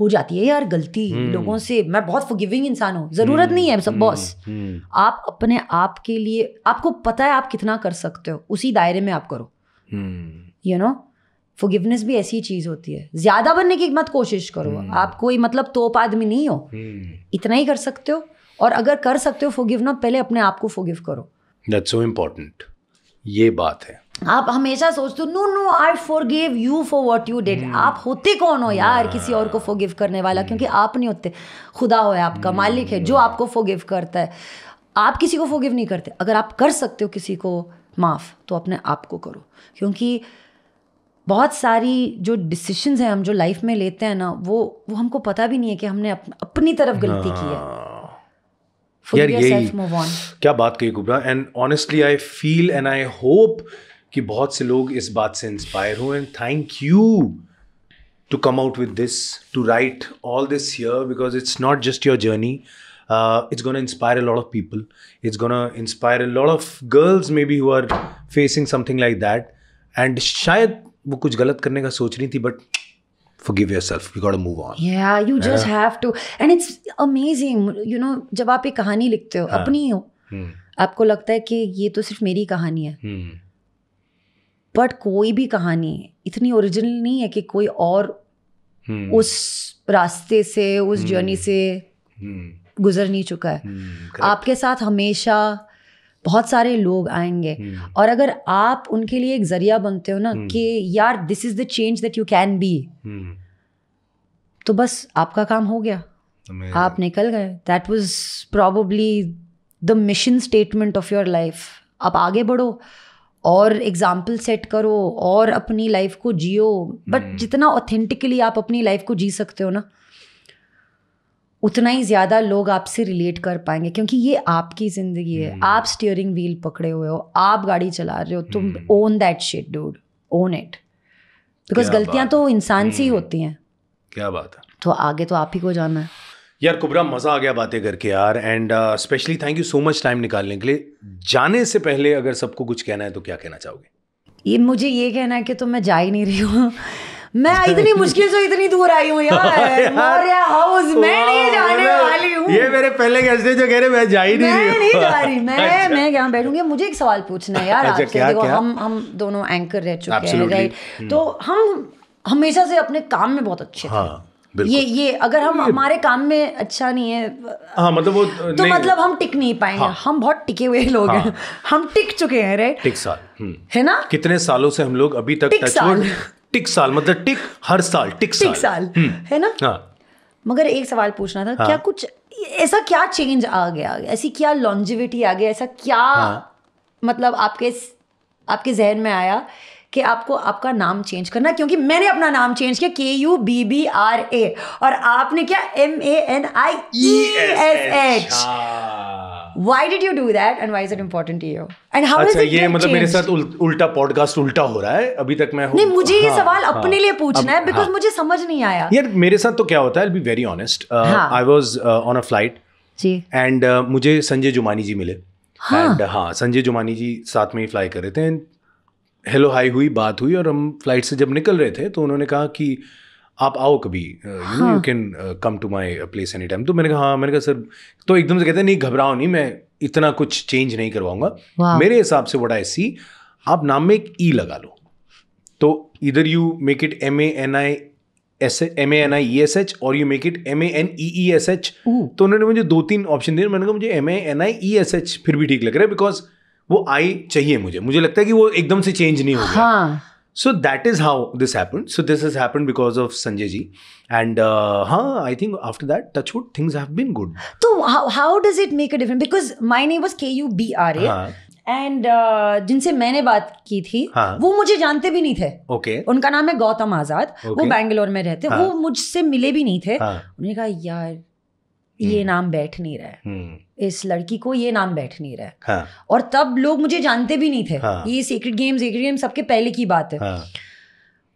हो जाती है यार गलती hmm. लोगों से मैं बहुत फॉरगिविंग इंसान हूँ ज़रूरत hmm. नहीं है सब hmm. Boss hmm. आप अपने आप के लिए आपको पता है आप कितना कर सकते हो उसी दायरे में आप करो you hmm. Know you know? Forgiveness भी ऐसी चीज होती है ज्यादा बनने की मत कोशिश करो hmm. आप कोई मतलब तोप आदमी नहीं हो hmm. इतना ही कर सकते हो और अगर कर सकते हो फॉरगिव ना पहले अपने आप को फॉरगिव करो दैट्स सो इम्पोर्टेंट ये बात है आप हमेशा सोचते हो no no I forgive you for what you did आप होते कौन हो यार किसी और को फॉरगिव हाँ। करने वाला hmm. क्योंकि आप नहीं होते खुदा हो आपका मालिक है जो आपको फॉरगिव करता है आप किसी को फॉरगिव नहीं करते अगर आप कर सकते हो किसी को माफ़ तो अपने आप को करो क्योंकि बहुत सारी जो डिसीशंस हैं हम जो लाइफ में लेते हैं ना वो वो हमको पता भी नहीं है कि हमने अप, अपनी तरफ गलती की है हाँ। यार यही क्या बात कही Kubra and honestly I feel and I hope कि बहुत से लोग इस बात से इंस्पायर हो and thank you to come out with this to write all this here because it's not just your journey it's gonna inspire a lot of people it's gonna inspire a lot of girls maybe who are facing something like that and शायद वो कुछ गलत करने का सोच रही थी but forgive yourself you got to move on yeah you just yeah. have to and it's amazing you know जब आप एक कहानी लिखते हो हाँ। अपनी हो हम्म। आपको लगता है कि ये तो सिर्फ मेरी कहानी है बट हम्म। कोई भी कहानी इतनी ओरिजिनल नहीं है कि कोई और हम्म। उस रास्ते से उस जर्नी से गुजर नहीं चुका है आपके साथ हमेशा बहुत सारे लोग आएंगे हम्म। और अगर आप उनके लिए एक जरिया बनते हो ना हम्म। कि यार this is the change that you can be तो बस आपका काम हो गया Amazing. आप निकल गए that was probably the mission statement of your life आप आगे बढ़ो और एग्जाम्पल सेट करो और अपनी लाइफ को जियो बट hmm. हम्म। जितना ऑथेंटिकली आप अपनी लाइफ को जी सकते हो ना उतना ही ज़्यादा लोग आपसे रिलेट कर पाएंगे क्योंकि ये आपकी ज़िंदगी है हम्म। आप स्टीयरिंग व्हील पकड़े हुए हो आप गाड़ी चला रहे हो तुम own that shit dude own it because गलतियां तो इंसान से ही हम्म। होती हैं क्या बात है तो आगे तो आप ही को जाना है यार कुबरा मज़ा आ गया बातें करके यार and specially thank you so much time निकालने के लिए जाने से पहले अगर सबको कुछ कहना है तो क्या कहना चाहोगे ये मुझे ये कहना है कि तो मैं जा ही नहीं रही हूँ मैं इतनी मुश्किल से इतनी दूर आई हूँ यार, यार। हाउस मैं नहीं जाने वाली हूँ ये मेरे पहले गेस्ट जो कह रहे मैं जा ही नहीं मैं नहीं जा रही मैं अच्छा। मैं यहाँ बैठूंगी मुझे एक सवाल पूछना है यार अच्छा, आपसे देखो हम हम दोनों एंकर रह चुके हैं राइट हम्म। तो हम हमेशा से अपने काम में बहुत अच्छे थे हाँ, ये ये अगर हम हमारे काम में अच्छा नहीं है हाँ मतलब वो तो मतलब हम टिक नहीं पाएंगे हाँ, हम बहुत टिके हुए लोग हाँ, हैं हम टिक चुके हैं राइट टिक साल हम्म। है ना कितने सालों से हम लोग अभी तक टिक साल टिक साल मतलब टिक हर साल टिक साल, टिक साल हम्म। है ना हाँ. मगर एक सवाल पूछना था हाँ. क्या कुछ ऐसा क्या चेंज आ गया ऐसी क्या लॉन्जिविटी आ गया ऐसा क्या हाँ. मतलब आपके आपके जहन में आया कि आपको आपका नाम चेंज करना क्योंकि मैंने अपना नाम चेंज किया K U B B R A और आपने क्या M A N I S H why did you do that and why is it important to you and how अच्छा, ये मतलब मेरे साथ उल, उल्टा पॉडकास्ट उल्टा हो रहा है अभी तक मैं नहीं मुझे ये हाँ, सवाल हाँ, अपने लिए पूछना है बिकॉज हाँ। मुझे समझ नहीं आया यार मेरे साथ तो क्या होता है be very honest I was on a flight जी एंड uh, मुझे संजय जुमानी जी मिले एंड हाँ uh, हाँ संजय जुमानी जी साथ में ही फ्लाई कर रहे थे एंड हेलो हाई हुई बात हुई और हम फ्लाइट से जब निकल रहे थे तो उन्होंने कहा कि uh, आप आओ कभी you can come to my place any time तो मैंने कहा हाँ मैंने कहा सर तो एकदम से कहते हैं नहीं घबराओ नहीं मैं इतना कुछ चेंज नहीं करवाऊंगा मेरे हिसाब से वट आई सी आप नाम में एक ई e लगा लो तो इधर you make it M A N I S M A N I E S H और you make it M A N E E S H तो उन्होंने मुझे दो तीन ऑप्शन दिए मैंने कहा मुझे M A N I E S H फिर भी ठीक लग रहा है बिकॉज वो आई चाहिए मुझे मुझे लगता है कि वो एकदम से चेंज नहीं होगा हाँ. So that is how this happen so this is happen because of Sanjay ji and हाँ I think after that touch wood things have been good तो how does it make a different because my name was K U B R and जिनसे मैंने बात की थी हाँ. वो मुझे जानते भी नहीं थे ओके okay. उनका नाम है गौतम आजाद okay. वो बैंगलोर में रहते हाँ. वो मुझसे मिले भी नहीं थे हाँ. उन्होंने कहा यार ये हम्म. नाम बैठ नहीं रहा है हम्म. इस लड़की को ये नाम बैठ नहीं रहा है हाँ. और तब लोग मुझे जानते भी नहीं थे हाँ. ये सीक्रेट गेम सीक्रेट गेम सबके पहले की बात है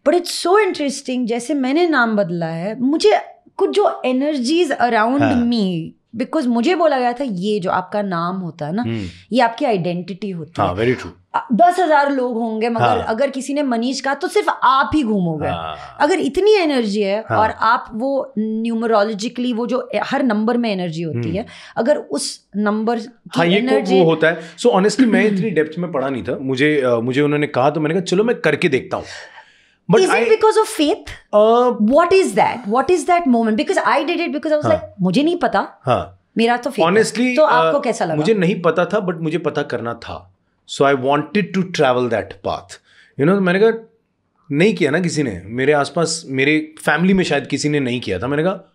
बट इट्स सो इंटरेस्टिंग जैसे मैंने नाम बदला है मुझे कुछ जो एनर्जीज अराउंड मी बिकॉज मुझे बोला गया था ये जो आपका नाम होता है ना हम्म। ये आपकी आइडेंटिटी होती हाँ, है वेरी ट्रू दस हजार लोग होंगे मगर हाँ। अगर किसी ने मनीष कहा तो सिर्फ आप ही घूमोगे हाँ। अगर इतनी एनर्जी है हाँ। और आप वो न्यूमरोलॉजिकली वो जो हर नंबर में एनर्जी होती है हम्म। अगर उस नंबर हाँ ये एनर्जी वो होता है सो so, ऑनेस्टली मैं इतनी डेप्थ में पढ़ा नहीं था मुझे uh, मुझे उन्होंने कहा तो मैंने कहा चलो मैं करके देखता हूँ But is I, it because of faith? Uh, what is that? What is that moment? Because I did it because I was हाँ, like मुझे नहीं पता हाँ, मेरा तो honestly, तो आपको कैसा लगा मुझे नहीं पता था बट मुझे पता करना था so I wanted to travel that path you know मैंने कहा नहीं किया ना किसी ने मेरे आसपास मेरे फैमिली में शायद किसी ने नहीं किया था मैंने कहा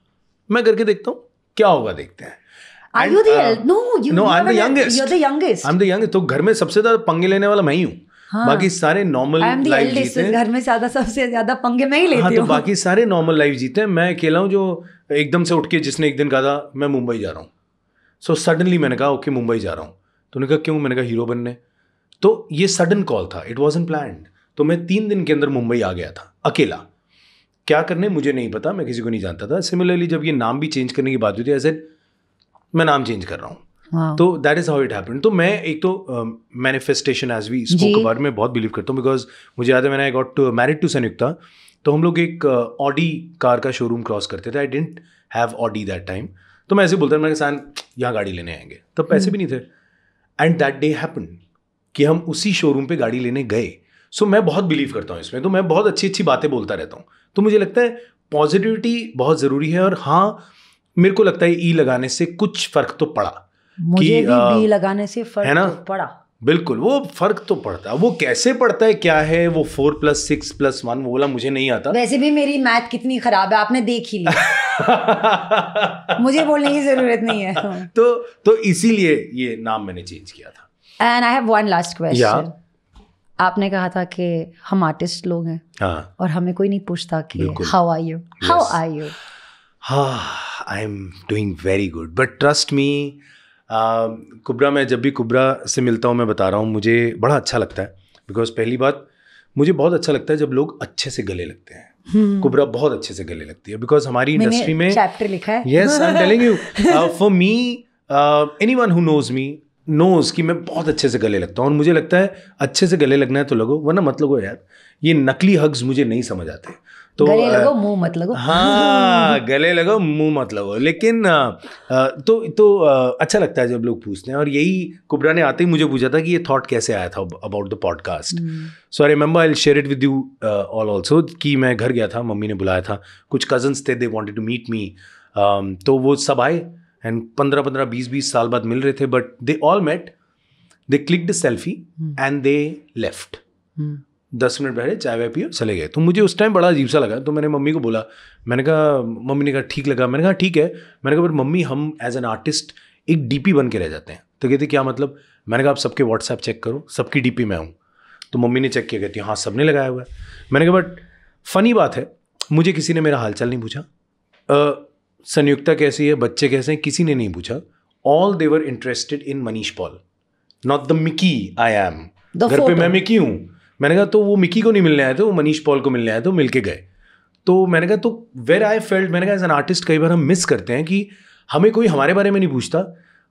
मैं करके देखता हूँ क्या होगा देखते हैं uh, तो घर में सबसे ज्यादा पंगे लेने वाला मैं ही हूँ हाँ. बाकी सारे नॉर्मल लाइफ जीते हैं घर में ज्यादा सबसे ज्यादा पंगे मैं ही लेती हाँ, तो बाकी सारे नॉर्मल लाइफ जीते हैं मैं अकेला हूँ जो एकदम से उठ के जिसने एक दिन कहा था मैं मुंबई जा रहा हूँ सो सडनली मैंने कहा ओके मुंबई जा रहा हूँ तो उन्होंने कहा क्यों मैंने कहा हीरो बनने तो ये सडन कॉल था इट वॉज इन प्लान तो मैं तीन दिन के अंदर मुंबई आ गया था अकेला क्या करने मुझे नहीं पता मैं किसी को नहीं जानता था सिमिलरली जब ये नाम भी चेंज करने की बात हुई थी ऐसे मैं नाम चेंज कर रहा हूँ तो that is how it happen तो मैं एक तो manifestation as we spoke about में बहुत बिलीव करता हूँ बिकॉज मुझे याद है मैंने I got married to Sanyukta तो हम लोग एक ऑडी uh, कार का शोरूम क्रॉस करते थे I didn't have Audi that time तो मैं ऐसे बोलता था मेरे साथ यहाँ गाड़ी लेने आएंगे तब तो पैसे हम्म। भी नहीं थे एंड दैट डे हैपन कि हम उसी शोरूम पे गाड़ी लेने गए सो मैं बहुत बिलीव करता हूँ इसमें तो मैं बहुत अच्छी अच्छी बातें बोलता रहता हूँ तो मुझे लगता है पॉजिटिविटी बहुत ज़रूरी है और हाँ मेरे को लगता है ई e लगाने से कुछ फ़र्क तो पड़ा मुझे कि, भी आ, बी लगाने से फर्क है ना तो पड़ा बिल्कुल वो फर्क तो पड़ता है वो कैसे पड़ता है क्या है वो four plus six plus one वो बोला मुझे नहीं आता वैसे भी मेरी मैथ कितनी खराब है आपने देख ही लिया मुझे बोलने की जरूरत नहीं है तो तो इसीलिए ये नाम मैंने चेंज किया था and I have one last question आपने कहा था कि हम आर्टिस्ट लोग हैं हाँ. और हमें कोई नहीं पूछता कि how are you how are you हाँ I am doing very good but trust me Kubra मैं जब भी कुबरा से मिलता हूँ मैं बता रहा हूँ मुझे बड़ा अच्छा लगता है बिकॉज पहली बात मुझे बहुत अच्छा लगता है जब लोग अच्छे से गले लगते हैं Hmm. हम्म। कुबरा बहुत अच्छे से गले लगती है बिकॉज हमारी इंडस्ट्री में चैप्टर लिखा है yes I am telling you for me anyone who knows me knows कि मैं बहुत अच्छे से गले लगता हूँ और मुझे लगता है अच्छे से गले लगना है तो लगो वरना मत लगो यार ये नकली हग्स मुझे नहीं समझ आते तो गले लगो मुंह मत लगो हाँ गले लगो मुंह मत लगो लेकिन आ, तो तो आ, अच्छा लगता है जब लोग पूछते हैं और यही कुबरा ने आते ही मुझे पूछा था कि ये थॉट कैसे आया था about the podcast so I remember I share it with you all also कि मैं घर गया था मम्मी ने बुलाया था कुछ कजन्स थे they wanted to meet me तो वो सब आए एंड पंद्रह पंद्रह बीस बीस साल बाद मिल रहे थे but they all met they click the selfie and they left दस मिनट बैठे चाय वाय पियो चले गए तो मुझे उस टाइम बड़ा अजीब सा लगा तो मैंने मम्मी को बोला मैंने कहा मम्मी ने कहा ठीक लगा मैंने कहा ठीक है मैंने कहा बट मम्मी हम एज एन आर्टिस्ट एक डीपी बन के रह जाते हैं तो कहते क्या मतलब मैंने कहा आप सबके व्हाट्सएप चेक करो सबकी डीपी मैं हूँ तो मम्मी ने चेक किया कहती हाँ सब ने लगाया हुआ है मैंने कहा बट फनी बात है मुझे किसी ने मेरा हालचाल नहीं पूछा संयुक्ता कैसी है बच्चे कैसे हैं किसी ने नहीं पूछा all they're interested in Manish Paul not the Mickey I am घर पे मैं मिकी हूँ मैंने कहा तो वो मिकी को नहीं मिलने आए थे वो मनीष पॉल को मिलने आए थे मिलके गए तो मैंने कहा तो वेर आई फेल्ट मैंने कहा एज एन आर्टिस्ट कई बार हम मिस करते हैं कि हमें कोई हमारे बारे में नहीं पूछता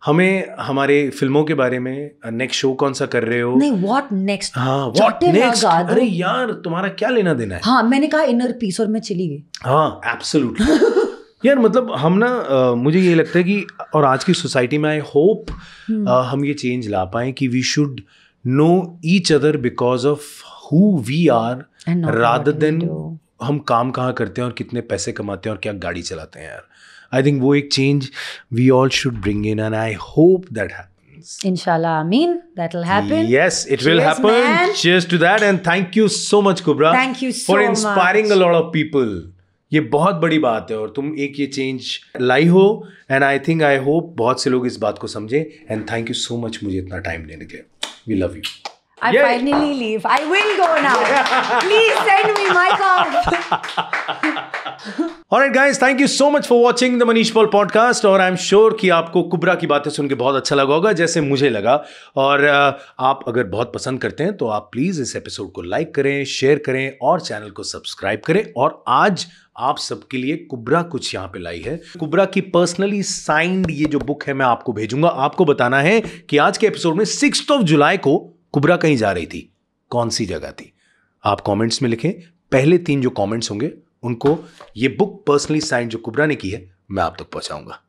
हमें हमारे फिल्मों के बारे में नेक्स्ट शो कौन सा कर रहे हो नहीं व्हाट नेक्स्ट हाँ व्हाट नेक्स्ट अरे यार तुम्हारा क्या लेना देना है हाँ मैंने कहा इनर पीस और मैं चली गई हाँ एब्सोल्युटली यार मतलब हम ना मुझे ये लगता है कि और आज की सोसाइटी में आई होप हम ये चेंज ला पाए कि we should know each other because of who we are rather than हम काम कहाँ करते हैं और कितने पैसे कमाते हैं और क्या गाड़ी चलाते हैं यार आई थिंक वो एक change we all should bring in and I hope that है Inshallah, I mean that will happen. Yes, it Cheers, will happen. Man. Cheers to that. And thank you so much, Kubra. Thank you so much. For inspiring much. a lot of people. ये बहुत बड़ी बात है और तुम एक ये change लाई हो and I think I hope बहुत से लोग इस बात को समझें and thank you so much मुझे इतना टाइम देने के we love you I yeah. finally leave. I will go now. Please send me my car. Alright guys, thank you so much for watching the Manish Paul podcast और I am sure कि आपको कुबरा की बातें सुन के बहुत अच्छा लगा होगा जैसे मुझे लगा और uh, आप अगर बहुत पसंद करते हैं तो आप प्लीज़ इस एपिसोड को लाइक करें शेयर करें और चैनल को सब्सक्राइब करें और आज आप सबके लिए कुबरा कुछ यहाँ पे लाई है कुबरा की पर्सनली साइंड ये जो बुक है मैं आपको भेजूंगा आपको बताना है कि आज के एपिसोड में सिक्स ऑफ जुलाई को कुबरा कहीं जा रही थी कौन सी जगह थी आप कमेंट्स में लिखें पहले तीन जो कमेंट्स होंगे उनको ये बुक पर्सनली साइन जो कुबरा ने की है मैं आप तक पहुंचाऊंगा